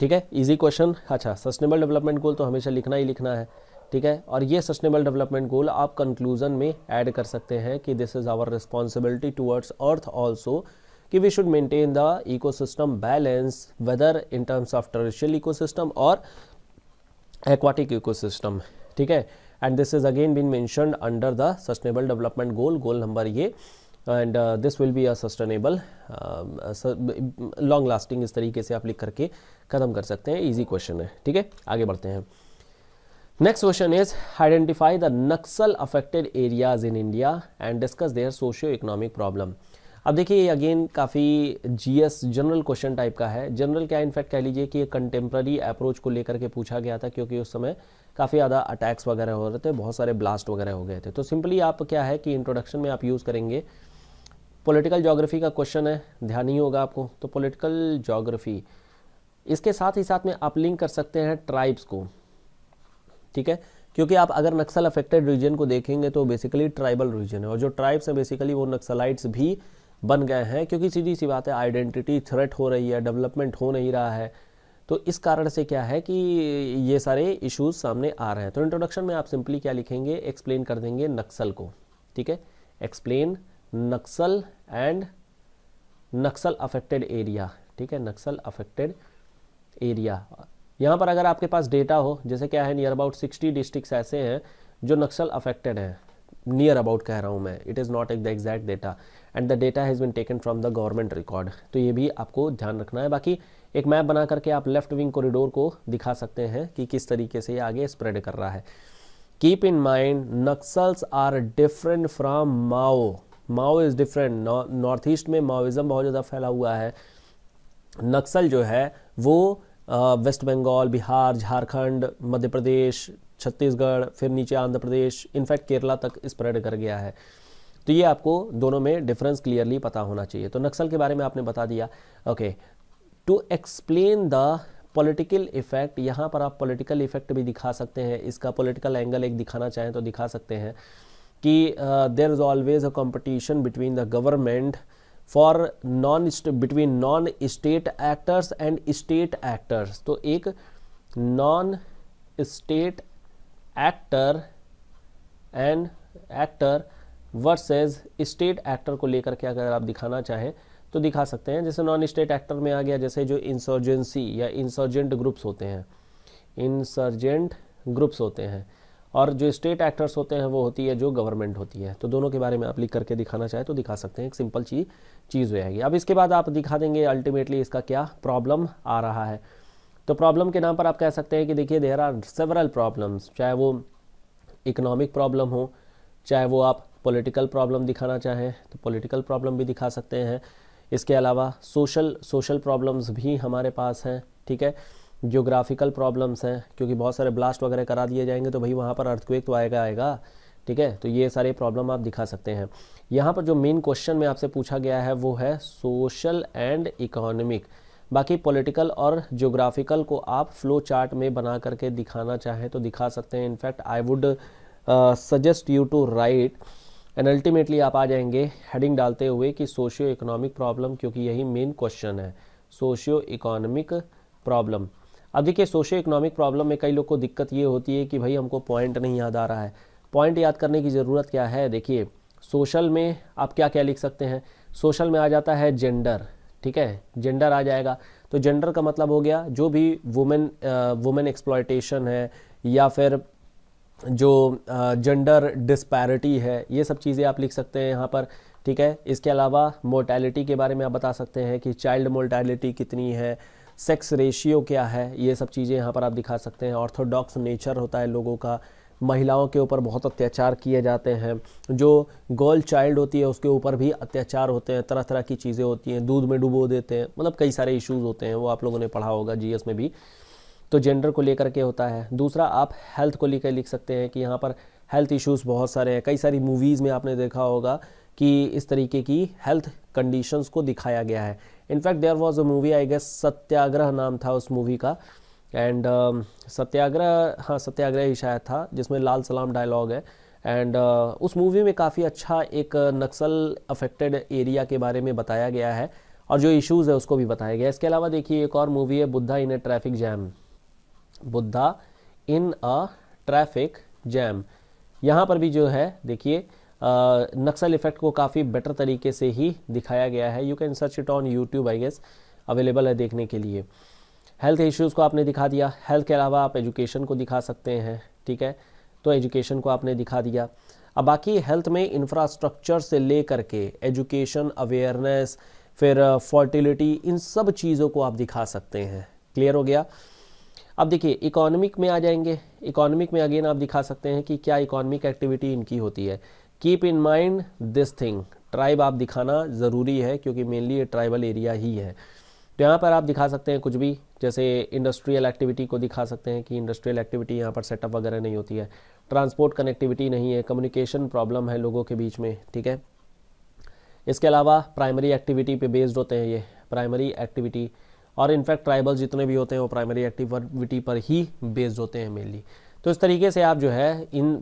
Speaker 1: ठीक है इजी क्वेश्चन अच्छा सस्टेनेबल डेवलपमेंट गोल तो हमेशा लिखना ही लिखना है ठीक है और ये सस्टेनेबल डेवलपमेंट गोल आप कंक्लूजन में ऐड कर सकते हैं कि this is our responsibility towards earth also कि we should maintain the ecosystem balance whether in terms of terrestrial ecosystem और इको सिस्टम ठीक है and this is again been mentioned under the sustainable development goal goal number ये and this will be a sustainable long lasting इस तरीके से आप लिख करके ख़त्म कर सकते हैं ईजी क्वेश्चन है ठीक है आगे बढ़ते हैं next question is identify the Naxal affected areas in India and discuss their socio economic problem अब देखिए ये अगेन काफ़ी जीएस जनरल क्वेश्चन टाइप का है जनरल क्या इनफैक्ट कह लीजिए कि ये कंटेम्प्रेरी अप्रोच को लेकर के पूछा गया था क्योंकि उस समय काफ़ी ज़्यादा अटैक्स वगैरह हो रहे थे बहुत सारे ब्लास्ट वगैरह हो गए थे तो सिंपली आप क्या है कि इंट्रोडक्शन में आप यूज़ करेंगे पोलिटिकल जोग्राफी का क्वेश्चन है ध्यान ही होगा आपको तो पोलिटिकल जोग्राफी इसके साथ ही साथ में आप लिंक कर सकते हैं ट्राइब्स को ठीक है क्योंकि आप अगर नक्सल अफेक्टेड रीजन को देखेंगे तो बेसिकली ट्राइबल रीजन है और जो ट्राइब्स हैं बेसिकली वो नक्सलाइट्स भी बन गए हैं क्योंकि सीधी सी बात है आइडेंटिटी थ्रेट हो रही है डेवलपमेंट हो नहीं रहा है तो इस कारण से क्या है कि ये सारे इश्यूज सामने आ रहे हैं तो इंट्रोडक्शन में आप सिंपली क्या लिखेंगे एक्सप्लेन कर देंगे नक्सल को ठीक है explain Naxal and Naxal affected area ठीक है नक्सल अफेक्टेड एरिया यहाँ पर अगर आपके पास डेटा हो जैसे क्या है नियर अबाउट सिक्सटी डिस्ट्रिक्ट ऐसे हैं जो नक्सल अफेक्टेड हैं नियर अबाउट कह रहा हूँ मैं इट इज़ नॉट एक the exact data and the data has been taken from the government record तो ये भी आपको ध्यान रखना है बाकी एक मैप बना करके आप लेफ्ट विंग कॉरिडोर को दिखा सकते हैं कि किस तरीके से ये आगे स्प्रेड कर रहा है keep in mind Naxals are different from Mao Mao is different north east में माओइज़म बहुत ज़्यादा फैला हुआ है नक्सल जो है वो वेस्ट बंगाल बिहार झारखंड मध्य प्रदेश छत्तीसगढ़ फिर नीचे आंध्र प्रदेश इनफैक्ट केरला तक स्प्रेड कर गया है तो ये आपको दोनों में डिफरेंस क्लियरली पता होना चाहिए तो नक्सल के बारे में आपने बता दिया okay to explain the political effect यहाँ पर आप पॉलिटिकल इफेक्ट भी दिखा सकते हैं इसका पॉलिटिकल एंगल एक दिखाना चाहें तो दिखा सकते हैं कि there is always a competition between the government for non between non state actors and state actors तो एक non state actor and actor versus state actor को लेकर के अगर आप दिखाना चाहें तो दिखा सकते हैं जैसे नॉन स्टेट एक्टर में आ गया जैसे जो इंसर्जेंसी या इंसर्जेंट ग्रुप्स होते हैं इंसर्जेंट ग्रुप्स होते हैं और जो स्टेट एक्टर्स होते हैं वो होती है जो गवर्नमेंट होती है तो दोनों के बारे में आप लिख करके दिखाना चाहें तो दिखा सकते हैं एक सिंपल चीज चीज़ हो जाएगी अब इसके बाद आप दिखा देंगे अल्टीमेटली इसका क्या प्रॉब्लम आ रहा है तो प्रॉब्लम के नाम पर आप कह सकते हैं कि देखिए देर आर सेवरल प्रॉब्लम्स चाहे वो इकोनॉमिक प्रॉब्लम हो चाहे वो आप पॉलिटिकल प्रॉब्लम दिखाना चाहें तो पॉलिटिकल प्रॉब्लम भी दिखा सकते हैं इसके अलावा सोशल सोशल प्रॉब्लम्स भी हमारे पास हैं ठीक है जियोग्राफिकल प्रॉब्लम्स हैं क्योंकि बहुत सारे ब्लास्ट वगैरह करा दिए जाएंगे तो भाई वहाँ पर अर्थक्वेक तो आएगा आएगा ठीक है तो ये सारे प्रॉब्लम आप दिखा सकते हैं यहाँ पर जो मेन क्वेश्चन में आपसे पूछा गया है वो है सोशल एंड इकोनॉमिक बाकी पॉलिटिकल और ज्योग्राफिकल को आप फ्लो चार्ट में बना करके दिखाना चाहें तो दिखा सकते हैं in fact I would suggest you to write and ultimately आप आ जाएंगे हेडिंग डालते हुए कि सोशियो इकोनॉमिक प्रॉब्लम क्योंकि यही मेन क्वेश्चन है सोशियो इकोनॉमिक प्रॉब्लम अब देखिए सोशियो इकोनॉमिक प्रॉब्लम में कई लोग को दिक्कत ये होती है कि भाई हमको पॉइंट नहीं याद आ रहा है पॉइंट याद करने की ज़रूरत क्या है देखिए सोशल में आप क्या क्या लिख सकते हैं सोशल में आ जाता है जेंडर ठीक है जेंडर आ जाएगा तो जेंडर का मतलब हो गया जो भी वुमेन वुमेन एक्सप्लॉयटेशन है या फिर जो जेंडर डिस्पैरिटी है ये सब चीज़ें आप लिख सकते हैं यहाँ पर ठीक है इसके अलावा मोर्टैलिटी के बारे में आप बता सकते हैं कि चाइल्ड मोर्टैलिटी कितनी है सेक्स रेशियो क्या है ये सब चीज़ें यहाँ पर आप दिखा सकते हैं ऑर्थोडॉक्स नेचर होता है लोगों का महिलाओं के ऊपर बहुत अत्याचार किए जाते हैं जो गर्ल चाइल्ड होती है उसके ऊपर भी अत्याचार होते हैं तरह तरह की चीज़ें होती हैं दूध में डुबो देते हैं मतलब कई सारे इश्यूज़ होते हैं वो आप लोगों ने पढ़ा होगा जीएस में भी तो जेंडर को लेकर के होता है दूसरा आप हेल्थ को लेकर लिख सकते हैं कि यहाँ पर हेल्थ इश्यूज़ बहुत सारे हैं कई सारी मूवीज़ में आपने देखा होगा कि इस तरीके की हेल्थ कंडीशंस को दिखाया गया है in fact there was a movie I guess Satyagraha नाम था उस मूवी का एंड uh, um, सत्याग्रह हाँ सत्याग्रह ही शायद था जिसमें लाल सलाम डायलॉग है एंड uh, उस मूवी में काफ़ी अच्छा एक नक्सल अफेक्टेड एरिया के बारे में बताया गया है और जो इश्यूज़ है उसको भी बताया गया इसके अलावा देखिए एक और मूवी है Buddha in a traffic jam Buddha in a traffic jam यहाँ पर भी जो है देखिए नक्सल इफेक्ट को काफ़ी बेटर तरीके से ही दिखाया गया है you can search it on YouTube I guess available है देखने के लिए हेल्थ इश्यूज़ को आपने दिखा दिया हेल्थ के अलावा आप एजुकेशन को दिखा सकते हैं ठीक है तो एजुकेशन को आपने दिखा दिया अब बाकी हेल्थ में इंफ्रास्ट्रक्चर से ले करके एजुकेशन अवेयरनेस फिर फर्टिलिटी इन सब चीज़ों को आप दिखा सकते हैं क्लियर हो गया अब देखिए इकोनॉमिक में आ जाएंगे इकोनॉमिक में अगेन आप दिखा सकते हैं कि क्या इकोनॉमिक एक्टिविटी इनकी होती है keep in mind this thing tribe आप दिखाना ज़रूरी है क्योंकि मेनली ये ट्राइबल एरिया ही है तो यहाँ पर आप दिखा सकते हैं कुछ भी जैसे इंडस्ट्रियल एक्टिविटी को दिखा सकते हैं कि इंडस्ट्रियल एक्टिविटी यहाँ पर सेटअप वगैरह नहीं होती है ट्रांसपोर्ट कनेक्टिविटी नहीं है कम्युनिकेशन प्रॉब्लम है लोगों के बीच में ठीक है इसके अलावा प्राइमरी एक्टिविटी पे बेस्ड होते हैं ये प्राइमरी एक्टिविटी और इनफैक्ट ट्राइबल्स जितने भी होते हैं वो प्राइमरी एक्टिविटी पर ही बेस्ड होते हैं मेनली तो इस तरीके से आप जो है इन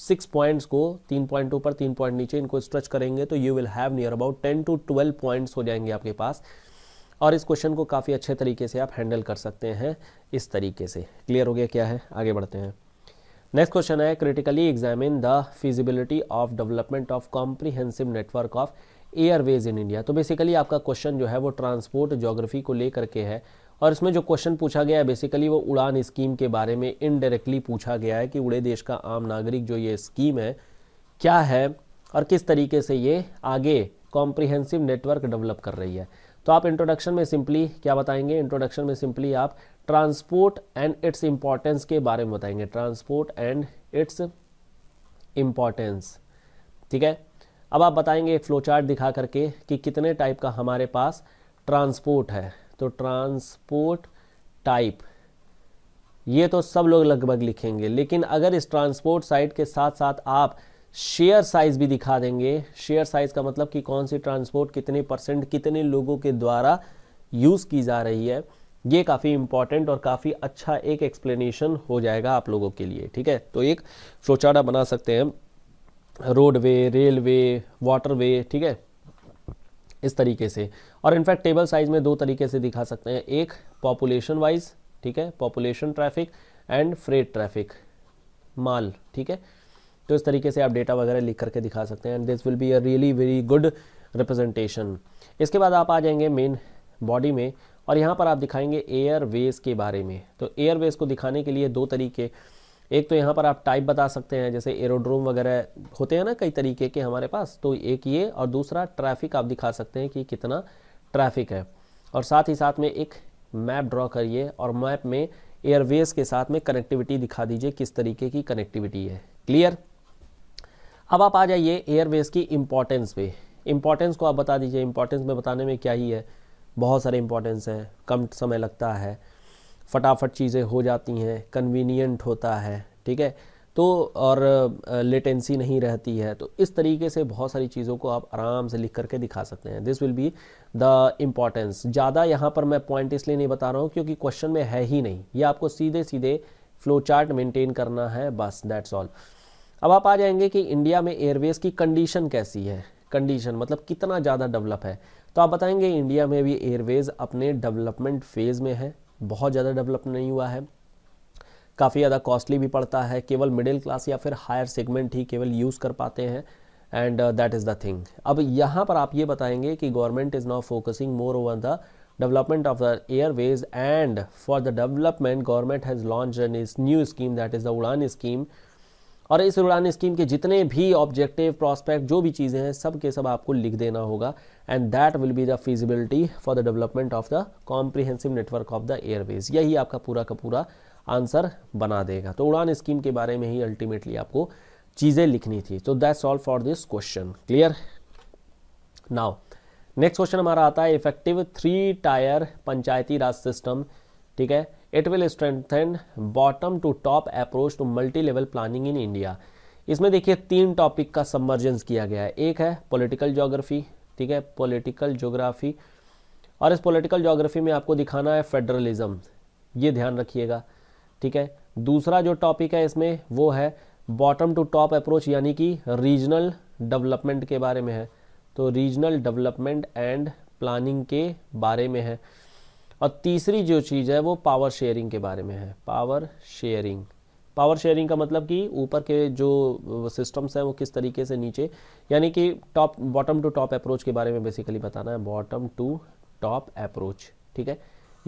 Speaker 1: सिक्स पॉइंट्स को तीन पॉइंट ऊपर तीन पॉइंट नीचे इनको स्ट्रेच करेंगे तो you will have near about ten to twelve points हो जाएंगे आपके पास और इस क्वेश्चन को काफ़ी अच्छे तरीके से आप हैंडल कर सकते हैं इस तरीके से क्लियर हो गया क्या है आगे बढ़ते हैं नेक्स्ट क्वेश्चन है critically examine the feasibility of development of comprehensive network of airways in India तो बेसिकली आपका क्वेश्चन जो है वो ट्रांसपोर्ट जोग्राफी को लेकर के है और इसमें जो क्वेश्चन पूछा गया है बेसिकली वो उड़ान स्कीम के बारे में इनडायरेक्टली पूछा गया है कि उड़े देश का आम नागरिक जो ये स्कीम है क्या है और किस तरीके से ये आगे कॉम्प्रिहेंसिव नेटवर्क डेवलप कर रही है तो आप इंट्रोडक्शन में सिंपली क्या बताएंगे इंट्रोडक्शन में सिंपली आप ट्रांसपोर्ट एंड इट्स इम्पॉर्टेंस के बारे में बताएंगे ट्रांसपोर्ट एंड इट्स इम्पॉर्टेंस ठीक है अब आप बताएंगे एक फ्लो चार्ट दिखा करके कि कितने टाइप का हमारे पास ट्रांसपोर्ट है तो ट्रांसपोर्ट टाइप ये तो सब लोग लगभग लिखेंगे लेकिन अगर इस ट्रांसपोर्ट साइट के साथ साथ आप शेयर साइज़ भी दिखा देंगे शेयर साइज़ का मतलब कि कौन सी ट्रांसपोर्ट कितने परसेंट कितने लोगों के द्वारा यूज़ की जा रही है ये काफ़ी इंपॉर्टेंट और काफ़ी अच्छा एक एक्सप्लेनेशन हो जाएगा आप लोगों के लिए ठीक है तो एक फ्लोचार्ट बना सकते हैं रोडवे रेलवे वाटरवे ठीक है इस तरीके से और इनफैक्ट टेबल साइज में दो तरीके से दिखा सकते हैं एक पॉपुलेशन वाइज ठीक है population traffic and freight traffic माल ठीक है तो इस तरीके से आप डेटा वगैरह लिख करके दिखा सकते हैं and this will be a really very good representation इसके बाद आप आ जाएंगे मेन बॉडी में और यहाँ पर आप दिखाएंगे एयरवेज के बारे में तो एयरवेज को दिखाने के लिए दो तरीके एक तो यहाँ पर आप टाइप बता सकते हैं जैसे एरोड्रोम वगैरह होते हैं ना कई तरीके के हमारे पास तो एक ये और दूसरा ट्रैफिक आप दिखा सकते हैं कि कितना ट्रैफिक है और साथ ही साथ में एक मैप ड्रॉ करिए और मैप में एयरवेज के साथ में कनेक्टिविटी दिखा दीजिए किस तरीके की कनेक्टिविटी है क्लियर अब आप आ जाइए एयरवेज की इम्पोर्टेंस पे इम्पोर्टेंस को आप बता दीजिए इम्पोर्टेंस में बताने में क्या ही है बहुत सारे इम्पोर्टेंस हैं कम समय लगता है फटाफट चीज़ें हो जाती हैं कन्वीनियंट होता है ठीक है तो और लेटेंसी नहीं रहती है तो इस तरीके से बहुत सारी चीज़ों को आप आराम से लिख करके दिखा सकते हैं this will be the importance ज़्यादा यहाँ पर मैं पॉइंट इसलिए नहीं बता रहा हूँ क्योंकि क्वेश्चन में है ही नहीं ये आपको सीधे सीधे फ्लो चार्ट मेंटेन करना है बस दैट्स ऑल अब आप आ जाएंगे कि इंडिया में एयरवेज की कंडीशन कैसी है कंडीशन मतलब कितना ज़्यादा डेवलप है तो आप बताएंगे इंडिया में भी एयरवेज अपने डेवलपमेंट फेज़ में है बहुत ज़्यादा डेवलप नहीं हुआ है काफ़ी ज़्यादा कॉस्टली भी पड़ता है केवल मिडिल क्लास या फिर हायर सेगमेंट ही केवल यूज़ कर पाते हैं and that is the thing अब यहाँ पर आप ये बताएंगे कि government is now focusing more over the development of the airways and for the development government has launch an is new scheme that is the Udan scheme और इस उड़ान स्कीम के जितने भी ऑब्जेक्टिव प्रॉस्पेक्ट जो भी चीज़ें हैं सब के सब आपको लिख देना होगा and that will be the feasibility for the development of the comprehensive network of the airways यही आपका पूरा का पूरा आंसर बना देगा तो उड़ान स्कीम के बारे में ही अल्टीमेटली आपको चीज़ें लिखनी थी तो that solve for this question clear now next question हमारा आता है effective three tier panchayati raj system ठीक है it will strengthen bottom to top approach to multi level planning in India इसमें देखिए तीन टॉपिक का सबमर्जेंस किया गया है एक है पॉलिटिकल जोग्राफी ठीक है पॉलिटिकल जोग्राफी और इस पॉलिटिकल जोग्राफी में आपको दिखाना है फेडरलिज्म ये ध्यान रखिएगा ठीक है दूसरा जो टॉपिक है इसमें वो है बॉटम टू टॉप अप्रोच यानी कि रीजनल डेवलपमेंट के बारे में है तो रीजनल डेवलपमेंट एंड प्लानिंग के बारे में है और तीसरी जो चीज़ है वो पावर शेयरिंग के बारे में है पावर शेयरिंग पावर शेयरिंग का मतलब कि ऊपर के जो सिस्टम्स हैं वो किस तरीके से नीचे यानी कि top bottom to top approach के बारे में बेसिकली बताना है बॉटम टू टॉप अप्रोच ठीक है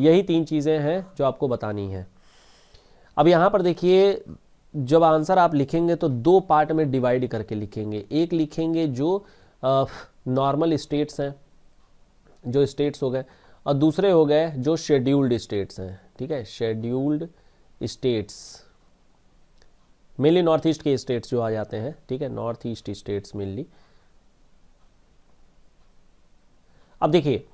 Speaker 1: यही तीन चीज़ें हैं जो आपको बतानी है अब यहाँ पर देखिए जब आंसर आप लिखेंगे तो दो पार्ट में डिवाइड करके लिखेंगे एक लिखेंगे जो नॉर्मल स्टेट्स हैं जो स्टेट्स हो गए और दूसरे हो गए जो शेड्यूल्ड स्टेट्स हैं ठीक है scheduled states mainly north east के स्टेट्स जो आ जाते हैं ठीक है नॉर्थ ईस्ट स्टेट्स मेनली अब देखिए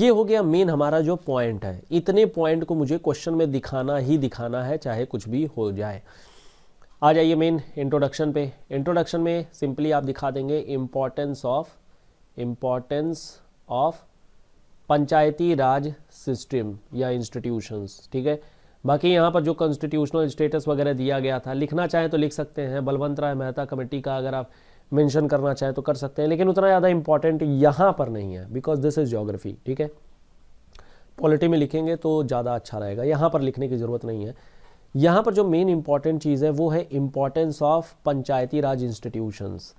Speaker 1: ये हो गया मेन हमारा जो पॉइंट है इतने पॉइंट को मुझे क्वेश्चन में दिखाना ही दिखाना है चाहे कुछ भी हो जाए आ जाइए मेन इंट्रोडक्शन पे इंट्रोडक्शन में सिंपली आप दिखा देंगे importance of importance of panchayati raj system या इंस्टीट्यूशंस ठीक है बाकी यहाँ पर जो कॉन्स्टिट्यूशनल स्टेटस वगैरह दिया गया था लिखना चाहें तो लिख सकते हैं बलवंत राय मेहता कमेटी का अगर आप मेंशन करना चाहें तो कर सकते हैं लेकिन उतना ज़्यादा इंपॉर्टेंट यहाँ पर नहीं है बिकॉज दिस इज जोग्राफी ठीक है पॉलिटी में लिखेंगे तो ज़्यादा अच्छा रहेगा यहाँ पर लिखने की ज़रूरत नहीं है यहाँ पर जो मेन इंपॉर्टेंट चीज़ है वो है importance of panchayati raj institutions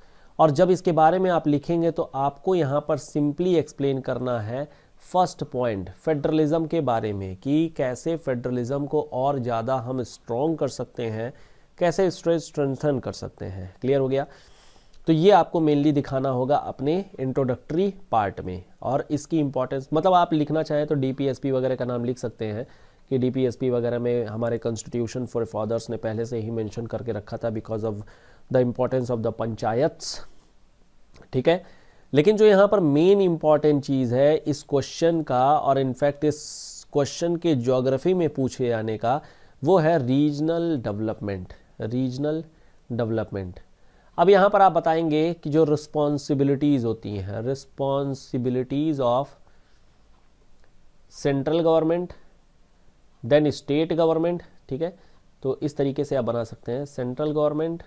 Speaker 1: और जब इसके बारे में आप लिखेंगे तो आपको यहाँ पर सिंपली एक्सप्लेन करना है फर्स्ट पॉइंट फेडरलिज्म के बारे में कि कैसे फेडरलिज्म को और ज़्यादा हम स्ट्रॉन्ग कर सकते हैं कैसे स्ट्रेस स्ट्रेंथन कर सकते हैं क्लियर हो गया तो ये आपको मेनली दिखाना होगा अपने इंट्रोडक्टरी पार्ट में और इसकी इंपॉर्टेंस मतलब आप लिखना चाहें तो डी वगैरह का नाम लिख सकते हैं कि डी वगैरह में हमारे कॉन्स्टिट्यूशन फॉर फादर्स ने पहले से ही मैंशन करके रखा था because of the importance of the panchayats ठीक है लेकिन जो यहाँ पर मेन इम्पॉर्टेंट चीज़ है इस क्वेश्चन का और इनफैक्ट इस क्वेश्चन के जोग्राफी में पूछे जाने का वो है रीजनल डेवलपमेंट रीजनल डेवलपमेंट अब यहाँ पर आप बताएंगे कि जो रिस्पॉन्सिबिलिटीज़ होती हैं responsibilities of central government then state government ठीक है तो इस तरीके से आप बना सकते हैं सेंट्रल गवर्नमेंट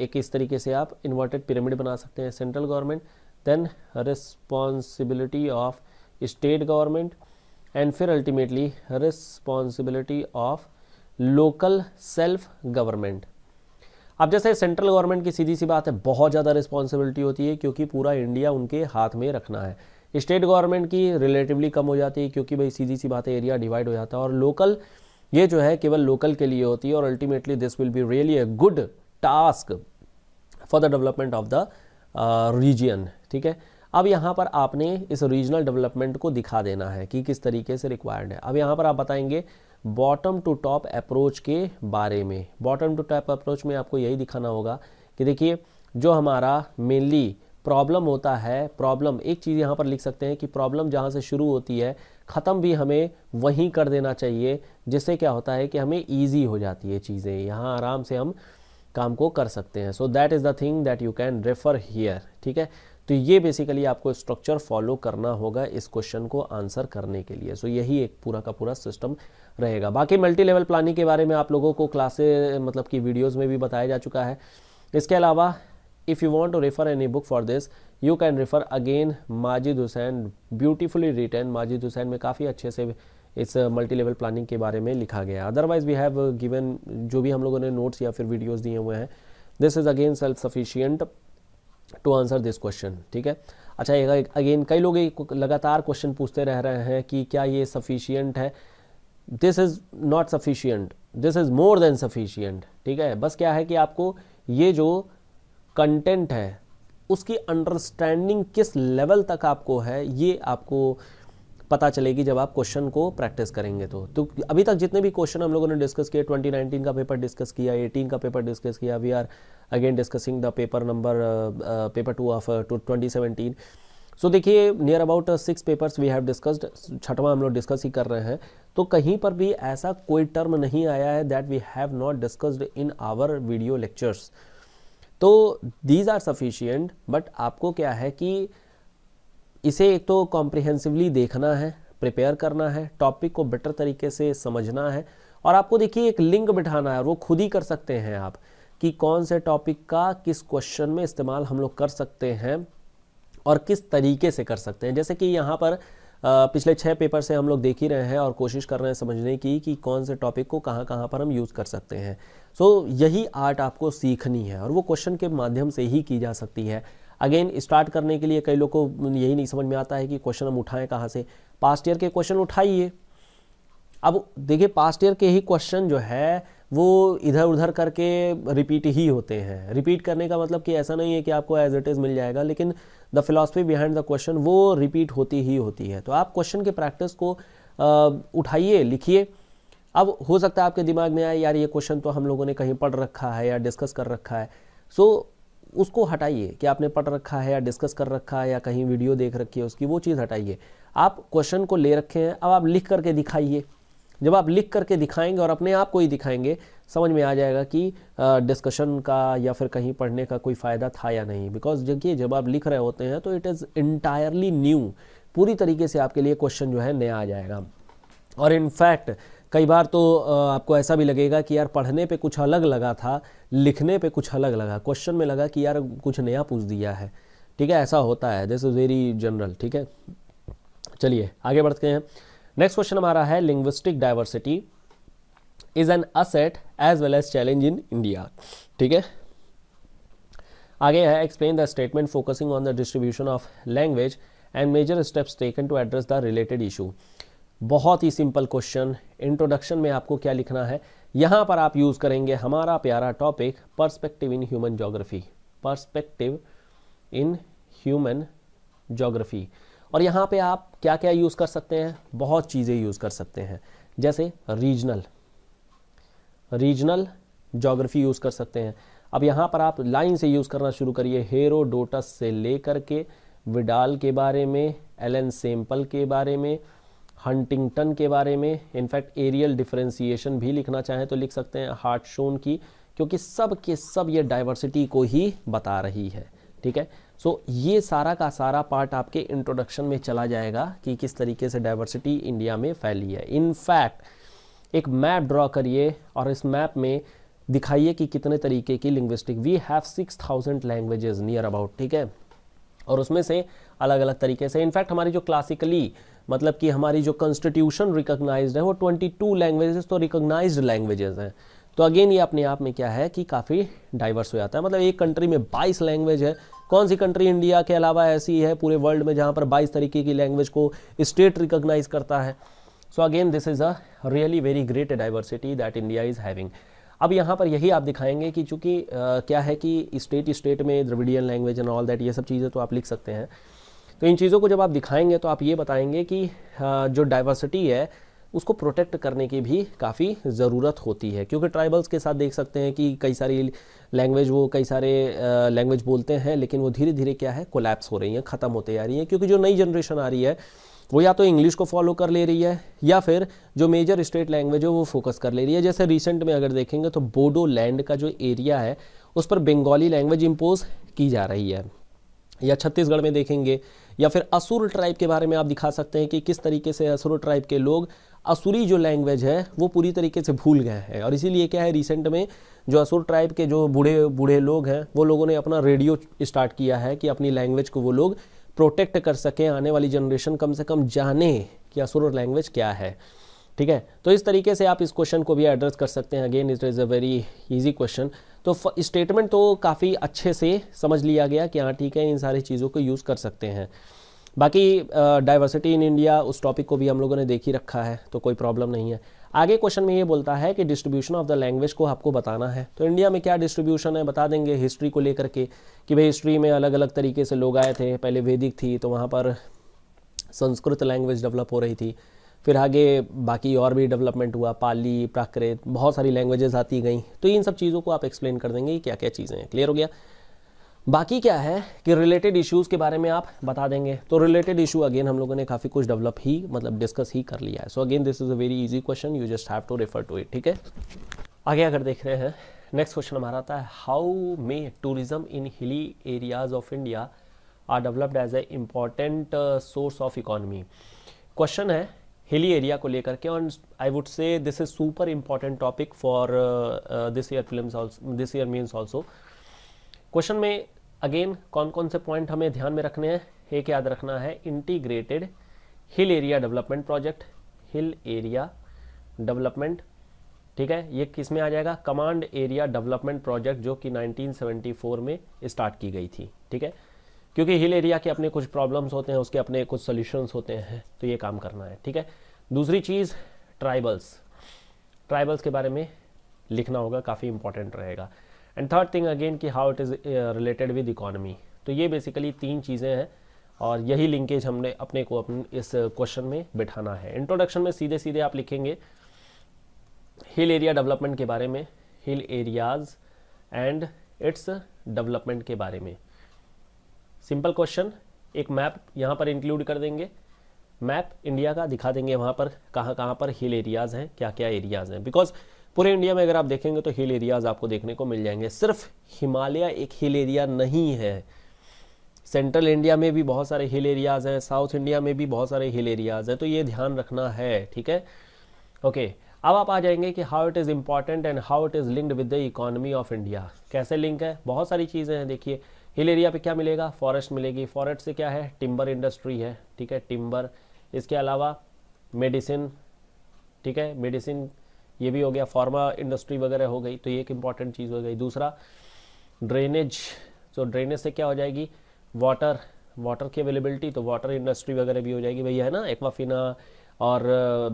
Speaker 1: एक इस तरीके से आप इन्वर्टेड पिरामिड बना सकते हैं central government then responsibility of state government and फिर ultimately responsibility of local self government अब जैसे सेंट्रल गवर्नमेंट की सीधी सी बात है बहुत ज़्यादा रिस्पॉन्सिबिलिटी होती है क्योंकि पूरा इंडिया उनके हाथ में रखना है स्टेट गवर्नमेंट की रिलेटिवली कम हो जाती है क्योंकि भाई सीधी सी बात है एरिया डिवाइड हो जाता है और लोकल ये जो है केवल लोकल के लिए होती है और ultimately this will be really a good task for the development of the region ठीक है अब यहाँ पर आपने इस रीजनल डेवलपमेंट को दिखा देना है कि किस तरीके से रिक्वायर्ड है अब यहाँ पर आप बताएंगे बॉटम टू टॉप अप्रोच के बारे में बॉटम टू टॉप अप्रोच में आपको यही दिखाना होगा कि देखिए जो हमारा मेनली प्रॉब्लम होता है प्रॉब्लम एक चीज़ यहाँ पर लिख सकते हैं कि प्रॉब्लम जहाँ से शुरू होती है ख़त्म भी हमें वहीं कर देना चाहिए जिससे क्या होता है कि हमें ईजी हो जाती है चीज़ें यहाँ आराम से हम काम को कर सकते हैं so that is the thing that you can refer here ठीक है तो ये बेसिकली आपको स्ट्रक्चर फॉलो करना होगा इस क्वेश्चन को आंसर करने के लिए सो so, यही एक पूरा का पूरा सिस्टम रहेगा बाकी मल्टी लेवल प्लानिंग के बारे में आप लोगों को क्लासे मतलब कि वीडियोज़ में भी बताया जा चुका है इसके अलावा if you want to refer any book for this you can refer again Majid Hussain beautifully written Majid Hussain में काफ़ी अच्छे से इस मल्टी लेवल प्लानिंग के बारे में लिखा गया अदरवाइज वी हैव गिवन जो भी हम लोगों ने नोट्स या फिर वीडियोज़ दिए हुए हैं this is again self sufficient to answer this question ठीक है अच्छा अगेन कई लोग लगातार क्वेश्चन पूछते रह रहे हैं कि क्या ये सफिशियंट है this is not sufficient this is more than sufficient ठीक है बस क्या है कि आपको ये जो कंटेंट है उसकी अंडरस्टैंडिंग किस लेवल तक आपको है ये आपको पता चलेगी जब आप क्वेश्चन को प्रैक्टिस करेंगे तो तो अभी तक जितने भी क्वेश्चन हम लोगों ने डिस्कस किए 2019 का पेपर डिस्कस किया 18 का पेपर डिस्कस किया we are again discussing the paper number paper two of two twenty so देखिए near about six papers we have discussed छठवा हम लोग डिस्कस ही कर रहे हैं तो कहीं पर भी ऐसा कोई टर्म नहीं आया है that we have not discussed in our video lectures तो दीज आर सफिशियंट बट आपको क्या है कि इसे एक तो कॉम्प्रिहेंसिवली देखना है प्रिपेयर करना है टॉपिक को बेटर तरीके से समझना है और आपको देखिए एक लिंक बिठाना है वो खुद ही कर सकते हैं आप कि कौन से टॉपिक का किस क्वेश्चन में इस्तेमाल हम लोग कर सकते हैं और किस तरीके से कर सकते हैं जैसे कि यहाँ पर पिछले छः पेपर से हम लोग देख ही रहे हैं और कोशिश कर रहे हैं समझने की कि कौन से टॉपिक को कहाँ कहाँ पर हम यूज़ कर सकते हैं सो so, यही आर्ट आपको सीखनी है और वो क्वेश्चन के माध्यम से ही की जा सकती है अगेन स्टार्ट करने के लिए कई लोग को यही नहीं समझ में आता है कि क्वेश्चन हम उठाएं कहाँ से पास्ट ईयर के क्वेश्चन उठाइए अब देखिए पास्ट ईयर के ही क्वेश्चन जो है वो इधर उधर करके रिपीट ही होते हैं रिपीट करने का मतलब कि ऐसा नहीं है कि आपको एज इट इज़ मिल जाएगा लेकिन the philosophy behind the question वो रिपीट होती ही होती है तो आप क्वेश्चन के प्रैक्टिस को उठाइए लिखिए अब हो सकता है आपके दिमाग में आए यार ये क्वेश्चन तो हम लोगों ने कहीं पढ़ रखा है या डिस्कस कर रखा है सो so, उसको हटाइए कि आपने पढ़ रखा है या डिस्कस कर रखा है या कहीं वीडियो देख रखी है उसकी वो चीज़ हटाइए आप क्वेश्चन को ले रखे हैं अब आप लिख करके दिखाइए जब आप लिख करके दिखाएंगे और अपने आप को ही दिखाएंगे समझ में आ जाएगा कि डिस्कशन का या फिर कहीं पढ़ने का कोई फ़ायदा था या नहीं बिकॉज देखिए जब आप लिख रहे होते हैं तो इट इज़ इंटायरली न्यू पूरी तरीके से आपके लिए क्वेश्चन जो है नया आ जाएगा और इनफैक्ट कई बार तो आपको ऐसा भी लगेगा कि यार पढ़ने पे कुछ अलग लगा था लिखने पे कुछ अलग लगा क्वेश्चन में लगा कि यार कुछ नया पूछ दिया है ठीक है ऐसा होता है दिस इज़ वेरी जनरल ठीक है चलिए आगे बढ़ते हैं नेक्स्ट क्वेश्चन हमारा है linguistic diversity is an asset as well as challenge in India ठीक है आगे है explain the statement focusing on the distribution of language and major steps taken to address the related issue बहुत ही सिंपल क्वेश्चन इंट्रोडक्शन में आपको क्या लिखना है यहाँ पर आप यूज़ करेंगे हमारा प्यारा topic perspective in human geography perspective in human geography और यहाँ पे आप क्या क्या यूज़ कर सकते हैं बहुत चीज़ें यूज़ कर सकते हैं जैसे रीजनल रीजनल जोग्राफी यूज़ कर सकते हैं अब यहाँ पर आप लाइन से यूज़ करना शुरू करिए हेरोडोटस से लेकर के विडाल के बारे में एलन सेम्पल के बारे में हंटिंगटन के बारे में इनफैक्ट एरियल डिफ्रेंसीशन भी लिखना चाहें तो लिख सकते हैं हार्ट शोन की क्योंकि सब के सब ये डाइवर्सिटी को ही बता रही है ठीक है सो so, ये सारा का सारा पार्ट आपके इंट्रोडक्शन में चला जाएगा कि किस तरीके से डाइवर्सिटी इंडिया में फैली है इनफैक्ट एक मैप ड्रॉ करिए और इस मैप में दिखाइए कि कितने तरीके की linguistic we have six thousand languages near about ठीक है और उसमें से अलग अलग तरीके से इनफैक्ट हमारी जो क्लासिकली मतलब कि हमारी जो कॉन्स्टिट्यूशन रिकोगनाइज है वो ट्वेंटी टू लैंग्वेजेस तो रिकोगनाइज लैंग्वेजेस हैं तो अगेन ये अपने आप में क्या है कि काफ़ी डाइवर्स हो जाता है मतलब एक कंट्री में 22 लैंग्वेज है कौन सी कंट्री इंडिया के अलावा ऐसी है पूरे वर्ल्ड में जहाँ पर 22 तरीके की लैंग्वेज को स्टेट रिकोगनाइज करता है so again this is a really very great diversity that India is having अब यहाँ पर यही आप दिखाएंगे कि चूँकि क्या है कि स्टेट स्टेट में Dravidian language and all that ये सब चीज़ें तो आप लिख सकते हैं तो इन चीज़ों को जब आप दिखाएंगे तो आप ये बताएंगे कि जो डाइवर्सिटी है उसको प्रोटेक्ट करने की भी काफ़ी ज़रूरत होती है क्योंकि ट्राइबल्स के साथ देख सकते हैं कि कई सारी लैंग्वेज वो कई सारे लैंग्वेज बोलते हैं लेकिन वो धीरे धीरे क्या है कोलैप्स हो रही हैं ख़त्म होते जा रही हैं क्योंकि जो नई जनरेशन आ रही है वो या तो इंग्लिश को फॉलो कर ले रही है या फिर जो मेजर स्टेट लैंग्वेज है वो फोकस कर ले रही है जैसे रिसेंट में अगर देखेंगे तो बोडो लैंड का जो एरिया है उस पर बंगाली लैंग्वेज इम्पोज की जा रही है या छत्तीसगढ़ में देखेंगे या फिर असुर ट्राइब के बारे में आप दिखा सकते हैं कि किस तरीके से असुर ट्राइब के लोग असुरी जो लैंग्वेज है वो पूरी तरीके से भूल गए हैं और इसीलिए क्या है रिसेंट में जो असुर ट्राइब के जो बूढ़े बूढ़े लोग हैं वो लोगों ने अपना रेडियो स्टार्ट किया है कि अपनी लैंग्वेज को वो लोग प्रोटेक्ट कर सकें आने वाली जनरेशन कम से कम जाने कि असुर लैंग्वेज क्या है ठीक है तो इस तरीके से आप इस क्वेश्चन को भी एड्रेस कर सकते हैं again it is a very easy question तो स्टेटमेंट तो काफ़ी अच्छे से समझ लिया गया कि हाँ ठीक है इन सारी चीज़ों को यूज़ कर सकते हैं बाकी डाइवर्सिटी इन इंडिया उस टॉपिक को भी हम लोगों ने देख ही रखा है तो कोई प्रॉब्लम नहीं है आगे क्वेश्चन में ये बोलता है कि डिस्ट्रीब्यूशन ऑफ द लैंग्वेज को आपको बताना है तो इंडिया में क्या डिस्ट्रीब्यूशन है बता देंगे हिस्ट्री को लेकर के कि भाई हिस्ट्री में अलग अलग तरीके से लोग आए थे पहले वैदिक थी तो वहाँ पर संस्कृत लैंग्वेज डेवलप हो रही थी फिर आगे बाकी और भी डेवलपमेंट हुआ पाली प्राकृत बहुत सारी लैंग्वेजेस आती गई तो इन सब चीज़ों को आप एक्सप्लेन कर देंगे क्या क्या चीज़ें हैं क्लियर हो गया बाकी क्या है कि रिलेटेड इश्यूज़ के बारे में आप बता देंगे तो रिलेटेड इशू अगेन हम लोगों ने काफ़ी कुछ डेवलप ही मतलब डिस्कस ही कर लिया है so again this is a very easy question you just have to refer to it ठीक है आगे अगर देख रहे हैं नेक्स्ट क्वेश्चन हमारा आता है how may tourism in hilly areas of India are developed as a important source of economy question है हिली एरिया को लेकर के और I would say this is super important topic for this year film this year means also question में अगेन कौन कौन से पॉइंट हमें ध्यान में रखने हैं एक याद रखना है integrated hill area development project hill area development ठीक है ये किस में आ जाएगा कमांड एरिया डेवलपमेंट प्रोजेक्ट जो कि 1974 में स्टार्ट की गई थी ठीक है क्योंकि हिल एरिया के अपने कुछ प्रॉब्लम्स होते हैं उसके अपने कुछ सोल्यूशंस होते हैं तो ये काम करना है ठीक है दूसरी चीज़ ट्राइबल्स ट्राइबल्स के बारे में लिखना होगा काफ़ी इंपॉर्टेंट रहेगा एंड थर्ड थिंग अगेन कि how it is related with economy तो ये बेसिकली तीन चीज़ें हैं और यही लिंकेज हमने अपने को अपने इस क्वेश्चन uh, में बिठाना है इंट्रोडक्शन में सीधे सीधे आप लिखेंगे हिल एरिया डेवलपमेंट के बारे में hill areas and its development के बारे में सिंपल क्वेश्चन एक मैप यहाँ पर इंक्लूड कर देंगे मैप इंडिया का दिखा देंगे वहाँ पर कहाँ कहाँ पर हिल एरियाज़ हैं क्या क्या एरियाज़ हैं बिकॉज पूरे इंडिया में अगर आप देखेंगे तो हिल एरियाज़ आपको देखने को मिल जाएंगे सिर्फ हिमालय एक हिल एरिया नहीं है सेंट्रल इंडिया में भी बहुत सारे हिल एरियाज़ हैं साउथ इंडिया में भी बहुत सारे हिल एरियाज़ हैं तो ये ध्यान रखना है ठीक है ओके अब आप आ जाएंगे कि how it is important and how it is linked with the economy of India कैसे लिंक है बहुत सारी चीज़ें हैं देखिए हिल एरिया पे क्या मिलेगा फॉरेस्ट मिलेगी फॉरेस्ट से क्या है टिम्बर इंडस्ट्री है ठीक है टिम्बर इसके अलावा मेडिसिन ठीक है मेडिसिन ये भी हो गया फार्मा इंडस्ट्री वगैरह हो गई तो ये एक इम्पॉर्टेंट चीज़ हो गई दूसरा ड्रेनेज तो ड्रेनेज से क्या हो जाएगी वाटर वाटर की अवेलेबिलिटी तो वाटर इंडस्ट्री वगैरह भी हो जाएगी भैया है ना एक्वाफिना और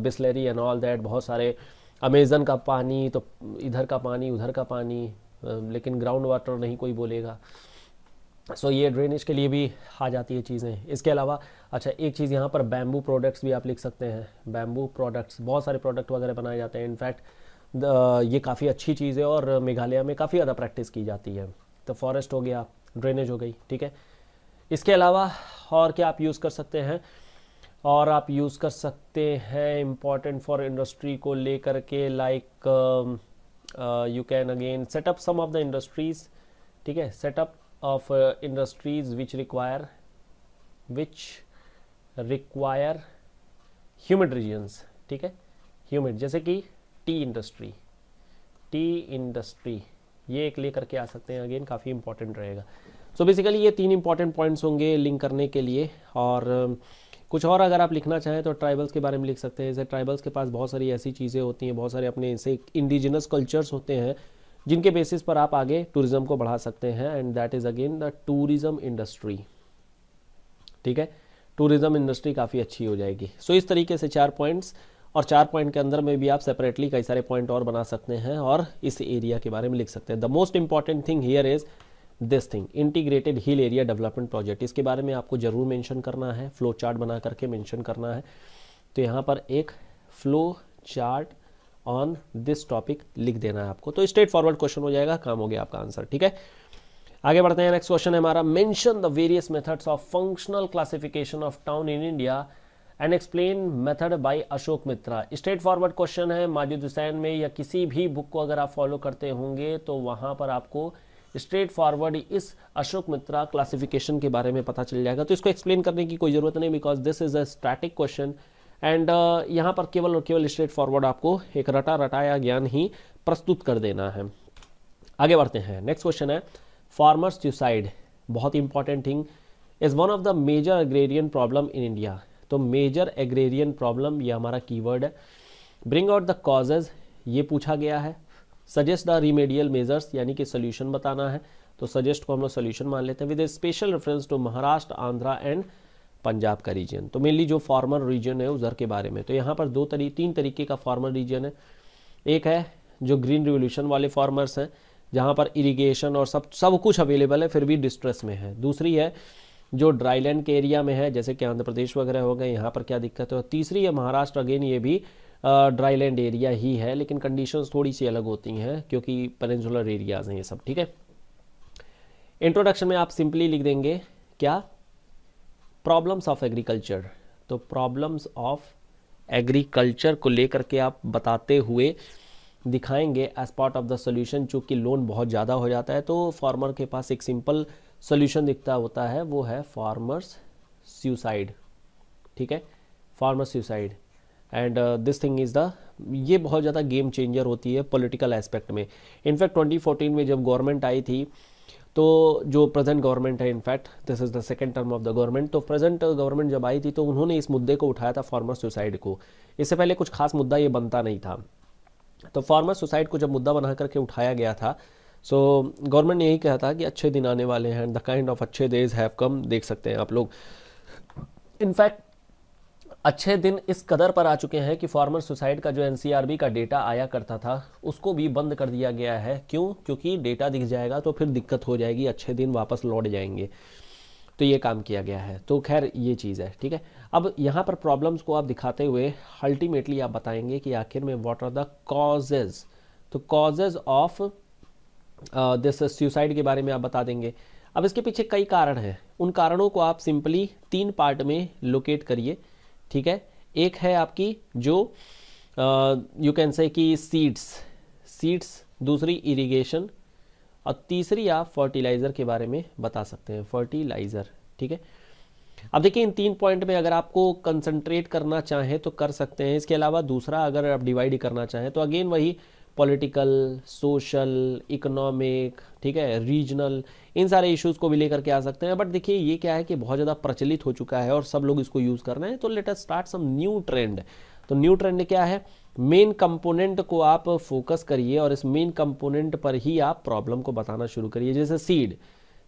Speaker 1: बिस्लरी एंड ऑल दैट बहुत सारे अमेज़न का पानी तो इधर का पानी उधर का पानी uh, लेकिन ग्राउंड वाटर नहीं कोई बोलेगा सो so, ये ड्रेनेज के लिए भी आ जाती है चीज़ें इसके अलावा अच्छा एक चीज़ यहाँ पर बैम्बू प्रोडक्ट्स भी आप लिख सकते हैं बैम्बू प्रोडक्ट्स बहुत सारे प्रोडक्ट वगैरह बनाए जाते हैं इनफैक्ट ये काफ़ी अच्छी चीज़ है और मेघालय में काफ़ी ज़्यादा प्रैक्टिस की जाती है तो फॉरेस्ट हो गया ड्रेनेज हो गई ठीक है इसके अलावा और क्या आप यूज़ कर सकते हैं और आप यूज़ कर सकते हैं इम्पॉर्टेंट फॉर इंडस्ट्री को ले के like you can again set up some of the industries ठीक है set up of uh, industries which require which require humid regions ठीक है ह्यूमिड जैसे कि टी इंडस्ट्री टी इंडस्ट्री ये एक ले करके आ सकते हैं अगेन काफ़ी इंपॉर्टेंट रहेगा सो so बेसिकली ये तीन इंपॉर्टेंट पॉइंट्स होंगे लिंक करने के लिए और um, कुछ और अगर आप लिखना चाहें तो ट्राइबल्स के बारे में लिख सकते हैं जैसे ट्राइबल्स के पास बहुत सारी ऐसी चीज़ें होती हैं बहुत सारे अपने से इंडिजिनस कल्चर्स होते हैं जिनके बेसिस पर आप आगे टूरिज्म को बढ़ा सकते हैं and that is again the tourism industry ठीक है टूरिज्म इंडस्ट्री काफ़ी अच्छी हो जाएगी सो so, इस तरीके से चार पॉइंट्स और चार पॉइंट के अंदर में भी आप सेपरेटली कई सारे पॉइंट और बना सकते हैं और इस एरिया के बारे में लिख सकते हैं the most important thing here is this thing integrated hill area development project इसके बारे में आपको ज़रूर मैंशन करना है फ्लो चार्ट बना करके मैंशन करना है तो यहाँ पर एक flow chart on this topic लिख देना है आपको तो स्ट्रेट फॉरवर्ड क्वेश्चन हो जाएगा काम हो गया आपका आंसर ठीक है आगे बढ़ते हैं नेक्स्ट क्वेश्चन है हमारा mention the various methods of functional classification of town in India and explain method by Ashok Mitra straightforward question है माजिद हुसैन में या किसी भी बुक को अगर आप फॉलो करते होंगे तो वहां पर आपको स्ट्रेट फॉरवर्ड इस अशोक मित्रा क्लासिफिकेशन के बारे में पता चल जाएगा तो इसको एक्सप्लेन करने की कोई ज़रूरत नहीं because this is a static question and uh, यहाँ पर केवल और केवल स्ट्रेट फॉरवर्ड आपको एक रटा रटाया ज्ञान ही प्रस्तुत कर देना है आगे बढ़ते हैं नेक्स्ट क्वेश्चन है फार्मर सुसाइड बहुत important thing is one of the major agrarian problem in India तो मेजर एग्रेरियन प्रॉब्लम ये हमारा कीवर्ड है ब्रिंग आउट द कॉजेज ये पूछा गया है सजेस्ट द रिमेडियल मेजर्स यानी कि सोल्यूशन बताना है तो सजेस्ट को हम लोग सोल्यूशन मान लेते हैं with a special reference to Maharashtra Andhra and Punjab का रीजन तो मेनली जो फार्मर रीजन है उधर के बारे में तो यहाँ पर दो तरी तीन तरीके का फार्मर रीजन है एक है जो ग्रीन रिवोल्यूशन वाले फार्मर्स हैं जहाँ पर इरिगेशन और सब सब कुछ अवेलेबल है फिर भी डिस्ट्रेस में है दूसरी है जो ड्राईलैंड के एरिया में है जैसे कि आंध्र प्रदेश वगैरह हो गए यहाँ पर क्या दिक्कत है और तीसरी है महाराष्ट्र अगेन ये भी ड्राईलैंड एरिया ही है लेकिन कंडीशंस थोड़ी सी अलग होती हैं क्योंकि पेनजुलर एरियाज हैं ये सब ठीक है इंट्रोडक्शन में आप सिंपली लिख देंगे क्या प्रॉब्लम्स ऑफ एग्रीकल्चर तो प्रॉब्लम्स ऑफ एग्रीकल्चर को लेकर के आप बताते हुए दिखाएंगे as part of the solution चूँकि लोन बहुत ज़्यादा हो जाता है तो फार्मर के पास एक सिंपल सोल्यूशन दिखता होता है वो है फार्मर्स सुसाइड ठीक है farmer suicide and this thing is the ये बहुत ज़्यादा गेम चेंजर होती है पॉलिटिकल एस्पेक्ट में इनफैक्ट 2014 में जब गवर्नमेंट आई थी तो जो प्रेजेंट गवर्नमेंट है in fact this is the second term of the government तो प्रेजेंट गवर्नमेंट जब आई थी तो उन्होंने इस मुद्दे को उठाया था फार्मर सुसाइड को इससे पहले कुछ खास मुद्दा ये बनता नहीं था तो फार्मर सुसाइड को जब मुद्दा बना करके उठाया गया था सो so, गवर्नमेंट ने यही कहा था कि अच्छे दिन आने वाले हैं द काइंड ऑफ अच्छे डेज हैव कम देख सकते हैं आप लोग इनफैक्ट अच्छे दिन इस कदर पर आ चुके हैं कि फार्मर सुसाइड का जो एनसीआरबी का डेटा आया करता था उसको भी बंद कर दिया गया है क्यों क्योंकि डेटा दिख जाएगा तो फिर दिक्कत हो जाएगी अच्छे दिन वापस लौट जाएंगे तो ये काम किया गया है तो खैर ये चीज़ है ठीक है अब यहाँ पर प्रॉब्लम्स को आप दिखाते हुए अल्टीमेटली आप बताएंगे कि आखिर में वॉट आर द कॉजेज तो कॉजेज ऑफ दिस सुसाइड के बारे में आप बता देंगे अब इसके पीछे कई कारण हैं उन कारणों को आप सिंपली तीन पार्ट में लोकेट करिए ठीक है एक है आपकी जो यू कैन से कि सीड्स सीड्स दूसरी इरिगेशन और तीसरी आप फर्टिलाइज़र के बारे में बता सकते हैं फर्टिलाइज़र ठीक है अब देखिए इन तीन पॉइंट में अगर आपको कंसंट्रेट करना चाहें तो कर सकते हैं इसके अलावा दूसरा अगर आप डिवाइड करना चाहें तो अगेन वही पॉलिटिकल सोशल इकोनॉमिक ठीक है रीजनल इन सारे इश्यूज को भी लेकर के आ सकते हैं बट देखिए ये क्या है कि बहुत ज़्यादा प्रचलित हो चुका है और सब लोग इसको यूज़ कर रहे हैं तो let us start some new trend तो न्यू ट्रेंड क्या है मेन कंपोनेंट को आप फोकस करिए और इस मेन कंपोनेंट पर ही आप प्रॉब्लम को बताना शुरू करिए जैसे सीड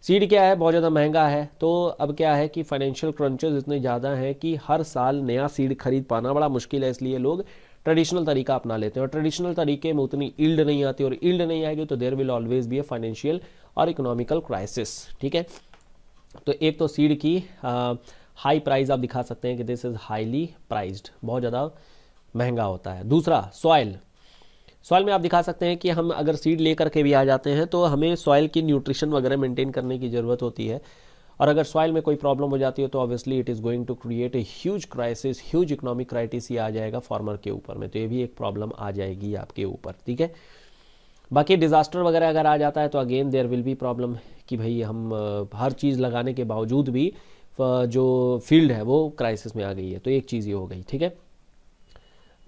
Speaker 1: सीड क्या है बहुत ज़्यादा महंगा है तो अब क्या है कि फाइनेंशियल क्रंचेज इतने ज़्यादा हैं कि हर साल नया सीड खरीद पाना बड़ा मुश्किल है इसलिए लोग ट्रेडिशनल तरीका अपना लेते हैं और ट्रेडिशनल तरीके में उतनी इल्ड नहीं आती और इल्ड नहीं आएगी तो there will always be a financial और इकोनॉमिकल क्राइसिस ठीक है तो एक तो सीड की हाई प्राइस आप दिखा सकते हैं कि दिस इज़ हाईली प्राइज्ड बहुत ज़्यादा महंगा होता है दूसरा सॉयल सॉइल में आप दिखा सकते हैं कि हम अगर सीड लेकर के भी आ जाते हैं तो हमें सॉइल की न्यूट्रिशन वगैरह मेंटेन करने की ज़रूरत होती है और अगर सॉइल में कोई प्रॉब्लम हो जाती है तो obviously it is going to create a huge crisis huge economic crisis ही आ जाएगा फार्मर के ऊपर में तो ये भी एक प्रॉब्लम आ जाएगी आपके ऊपर ठीक है बाकी डिज़ास्टर वगैरह अगर आ जाता है तो again there will be problem कि भाई हम हर चीज़ लगाने के बावजूद भी जो फील्ड है वो क्राइसिस में आ गई है तो एक चीज़ ये हो गई ठीक है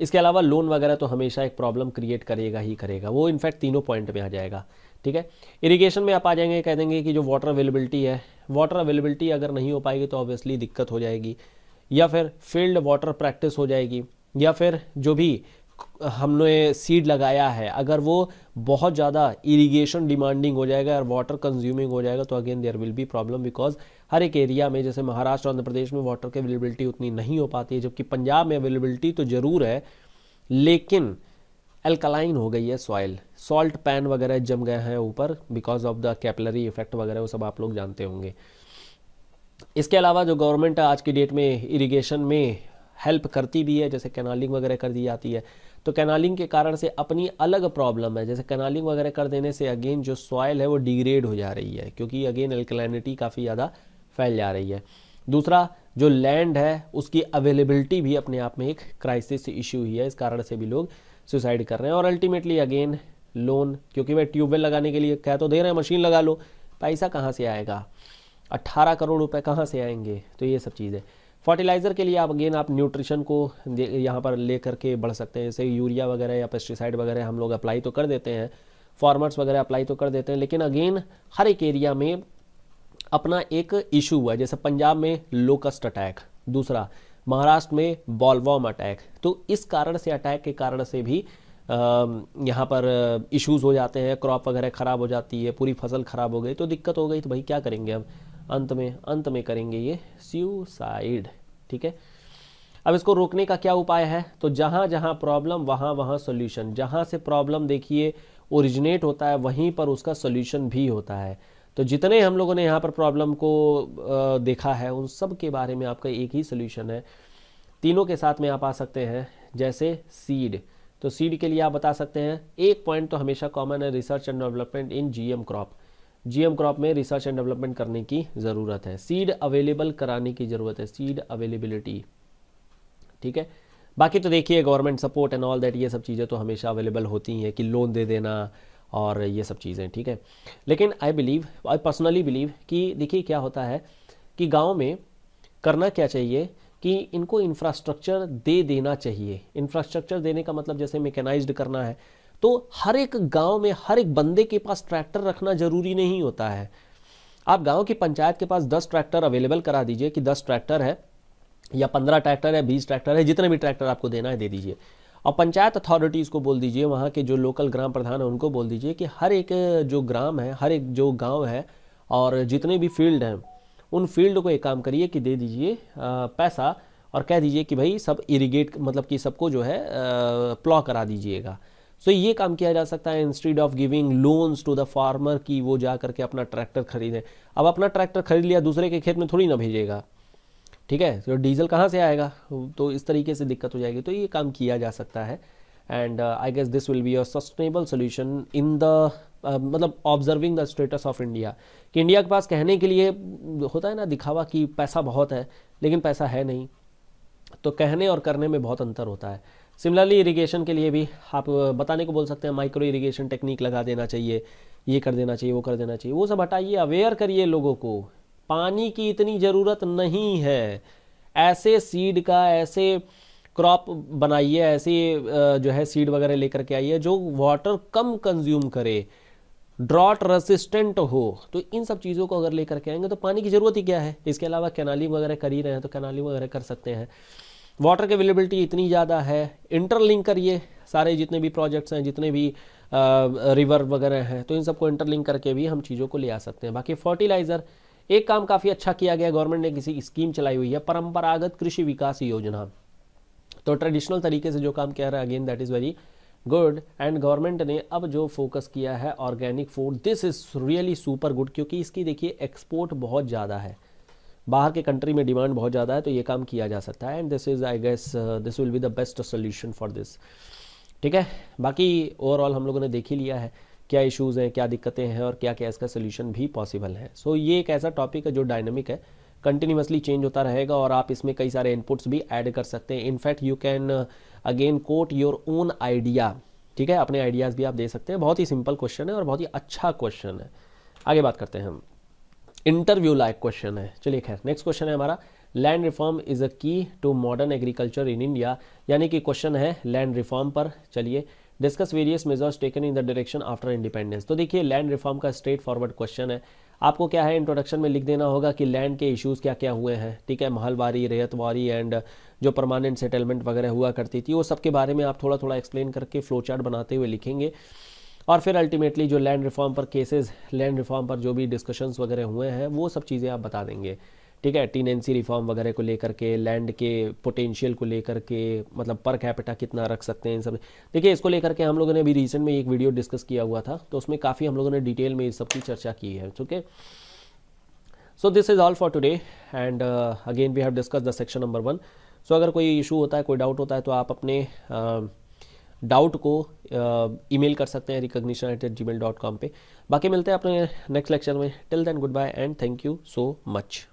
Speaker 1: इसके अलावा लोन वगैरह तो हमेशा एक प्रॉब्लम क्रिएट करेगा ही करेगा वो इनफैक्ट तीनों पॉइंट में आ जाएगा ठीक है इरिगेशन में आप आ जाएंगे कह देंगे कि जो वाटर अवेलेबिलिटी है वाटर अवेलेबिलिटी अगर नहीं हो पाएगी तो ऑब्वियसली दिक्कत हो जाएगी या फिर फील्ड वाटर प्रैक्टिस हो जाएगी या फिर जो भी हमने सीड लगाया है अगर वो बहुत ज़्यादा इरिगेशन डिमांडिंग हो जाएगा और वाटर कंज्यूमिंग हो जाएगा तो again there will be problem because हर एक एरिया में जैसे महाराष्ट्र आंध्र प्रदेश में वाटर की अवेलेबिलिटी उतनी नहीं हो पाती है जबकि पंजाब में अवेलेबिलिटी तो ज़रूर है लेकिन एल्कलाइन हो गई है सॉयल सॉल्ट पैन वगैरह जम गए हैं ऊपर because of the capillary effect वगैरह वो सब आप लोग जानते होंगे इसके अलावा जो गवर्नमेंट आज की डेट में इरिगेशन में हेल्प करती भी है जैसे कैनालिंग वगैरह कर दी जाती है तो कैनालिंग के कारण से अपनी अलग प्रॉब्लम है जैसे कैनालिंग वगैरह कर देने से अगेन जो सॉयल है वो डिग्रेड हो जा रही है क्योंकि अगेन अल्कलाइनिटी काफ़ी ज़्यादा फैल जा रही है दूसरा जो लैंड है उसकी अवेलेबिलिटी भी अपने आप में एक क्राइसिस इशू ही है इस कारण से भी लोग सुसाइड कर रहे हैं और अल्टीमेटली अगेन लोन क्योंकि वह ट्यूबवेल लगाने के लिए कह तो दे रहे हैं मशीन लगा लो पैसा कहाँ से आएगा अट्ठारह करोड़ रुपए कहाँ से आएंगे तो ये सब चीज़ है फर्टिलाइज़र के लिए आप अगेन आप न्यूट्रिशन को यहाँ पर ले करके बढ़ सकते हैं जैसे यूरिया वगैरह या पेस्टिसाइड वगैरह हम लोग अप्लाई तो कर देते हैं फार्मर्स वगैरह अप्लाई तो कर देते हैं लेकिन अगेन हर एक एरिया में अपना एक इशू हुआ है जैसे पंजाब में लोकस्ट अटैक दूसरा महाराष्ट्र में बॉलवॉम अटैक तो इस कारण से अटैक के कारण से भी यहाँ पर इश्यूज हो जाते हैं क्रॉप वगैरह ख़राब हो जाती है पूरी फसल ख़राब हो गई तो दिक्कत हो गई तो भाई क्या करेंगे हम अंत में अंत में करेंगे ये स्यूसाइड ठीक है अब इसको रोकने का क्या उपाय है तो जहाँ जहाँ प्रॉब्लम वहाँ वहाँ सोल्यूशन जहाँ से प्रॉब्लम देखिए ओरिजिनेट होता है वहीं पर उसका सोल्यूशन भी होता है तो जितने हम लोगों ने यहाँ पर प्रॉब्लम को देखा है उन सब के बारे में आपका एक ही सोल्यूशन है तीनों के साथ में आप आ सकते हैं जैसे सीड तो सीड के लिए आप बता सकते हैं एक पॉइंट तो हमेशा कॉमन है research and development in GM crop GM crop में रिसर्च एंड डेवलपमेंट करने की ज़रूरत है सीड अवेलेबल कराने की ज़रूरत है सीड अवेलेबिलिटी ठीक है बाकी तो देखिए government support and all that ये सब चीज़ें तो हमेशा अवेलेबल होती हैं कि लोन दे देना और ये सब चीज़ें ठीक है लेकिन I believe I personally believe कि देखिए क्या होता है कि गाँव में करना क्या चाहिए कि इनको इंफ्रास्ट्रक्चर दे देना चाहिए इंफ्रास्ट्रक्चर देने का मतलब जैसे मेकेनाइज्ड करना है तो हर एक गांव में हर एक बंदे के पास ट्रैक्टर रखना ज़रूरी नहीं होता है आप गांव की पंचायत के पास दस ट्रैक्टर अवेलेबल करा दीजिए कि दस ट्रैक्टर है या पंद्रह ट्रैक्टर है बीस ट्रैक्टर है जितने भी ट्रैक्टर आपको देना है दे दीजिए और पंचायत अथॉरिटीज़ को बोल दीजिए वहाँ के जो लोकल ग्राम प्रधान हैं उनको बोल दीजिए कि हर एक जो ग्राम है हर एक जो गाँव है और जितने भी फील्ड हैं उन फील्ड को एक काम करिए कि दे दीजिए पैसा और कह दीजिए कि भाई सब इरिगेट मतलब कि सबको जो है प्लॉ करा दीजिएगा सो so, ये काम किया जा सकता है instead of giving loans to the farmer की वो जा करके अपना ट्रैक्टर खरीदें अब अपना ट्रैक्टर खरीद लिया दूसरे के खेत में थोड़ी ना भेजेगा ठीक है तो डीजल कहाँ से आएगा तो इस तरीके से दिक्कत हो जाएगी तो ये काम किया जा सकता है and I guess this will be a sustainable solution in the मतलब observing the status of India कि इंडिया के पास कहने के लिए होता है ना दिखावा कि पैसा बहुत है लेकिन पैसा है नहीं तो कहने और करने में बहुत अंतर होता है सिमिलरली इरिगेशन के लिए भी आप uh, बताने को बोल सकते हैं माइक्रो इरिगेशन टेक्निक लगा देना चाहिए ये कर देना चाहिए वो कर देना चाहिए वो सब हटाइए अवेयर करिए लोगों को पानी की इतनी ज़रूरत नहीं है ऐसे सीड का ऐसे क्रॉप बनाइए ऐसे जो है सीड वगैरह लेकर के आइए जो वाटर कम कंज्यूम करे ड्रॉट रेसिस्टेंट हो तो इन सब चीज़ों को अगर लेकर के आएंगे तो पानी की ज़रूरत ही क्या है इसके अलावा कैनाली वगैरह कर ही रहे हैं तो कैनाली वगैरह कर सकते हैं वाटर की अवेलेबिलिटी इतनी ज़्यादा है इंटरलिंक करिए सारे जितने भी प्रोजेक्ट्स हैं जितने भी रिवर वगैरह हैं तो इन सबको इंटरलिंक करके भी हम चीज़ों को ले आ सकते हैं बाकी फर्टिलाइज़र एक काम काफ़ी अच्छा किया गया गवर्नमेंट ने किसी स्कीम चलाई हुई है परंपरागत कृषि विकास योजना तो ट्रेडिशनल तरीके से जो काम किया रहा है again that is very good and government ने अब जो फोकस किया है organic food this is really super good क्योंकि इसकी देखिए एक्सपोर्ट बहुत ज़्यादा है बाहर के कंट्री में डिमांड बहुत ज़्यादा है तो ये काम किया जा सकता है and this is I guess this will be the best solution for this ठीक है बाकी ओवरऑल हम लोगों ने देख ही लिया है क्या इश्यूज़ हैं क्या दिक्कतें हैं और क्या क्या इसका सोल्यूशन भी पॉसिबल है सो so, ये एक ऐसा टॉपिक है जो डायनेमिक है कंटिन्यूसली चेंज होता रहेगा और आप इसमें कई सारे इनपुट्स भी ऐड कर सकते हैं in fact you can again quote your own idea ठीक है अपने आइडियाज़ भी आप दे सकते हैं बहुत ही सिंपल क्वेश्चन है और बहुत ही अच्छा क्वेश्चन है आगे बात करते हैं हम इंटरव्यू लाइक क्वेश्चन है चलिए खैर नेक्स्ट क्वेश्चन है हमारा land reform is a key to modern agriculture in India यानी कि क्वेश्चन है लैंड रिफॉर्म पर चलिए discuss various measures taken in the direction after independence तो देखिए लैंड रिफॉर्म का स्ट्रेट फॉरवर्ड क्वेश्चन है आपको क्या है इंट्रोडक्शन में लिख देना होगा कि लैंड के इश्यूज क्या क्या हुए हैं ठीक है महलवारी रेयतवारी एंड जो परमानेंट सेटलमेंट वगैरह हुआ करती थी वो सब के बारे में आप थोड़ा थोड़ा एक्सप्लेन करके फ्लो चार्ट बनाते हुए लिखेंगे और फिर अल्टीमेटली जो लैंड रिफॉर्म पर केसेस लैंड रिफॉर्म पर जो भी डिस्कशंस वगैरह हुए हैं वो सब चीज़ें आप बता देंगे ठीक है टीनेंसी रिफॉर्म वगैरह को लेकर के लैंड के पोटेंशियल को लेकर के मतलब पर कैपिटा कितना रख सकते हैं इन सब देखिए इसको लेकर के हम लोगों ने अभी रिसेंट में एक वीडियो डिस्कस किया हुआ था तो उसमें काफ़ी हम लोगों ने डिटेल में इस सबकी चर्चा की है ठीक है so this is all for today and again we have discuss the section number one so अगर कोई इशू होता है कोई डाउट होता है तो आप अपने uh, डाउट को ईमेल uh, कर सकते हैं recognition at ji mail dot com पर बाकी मिलते हैं अपने नेक्स्ट लेक्चर में till then goodbye and thank you so much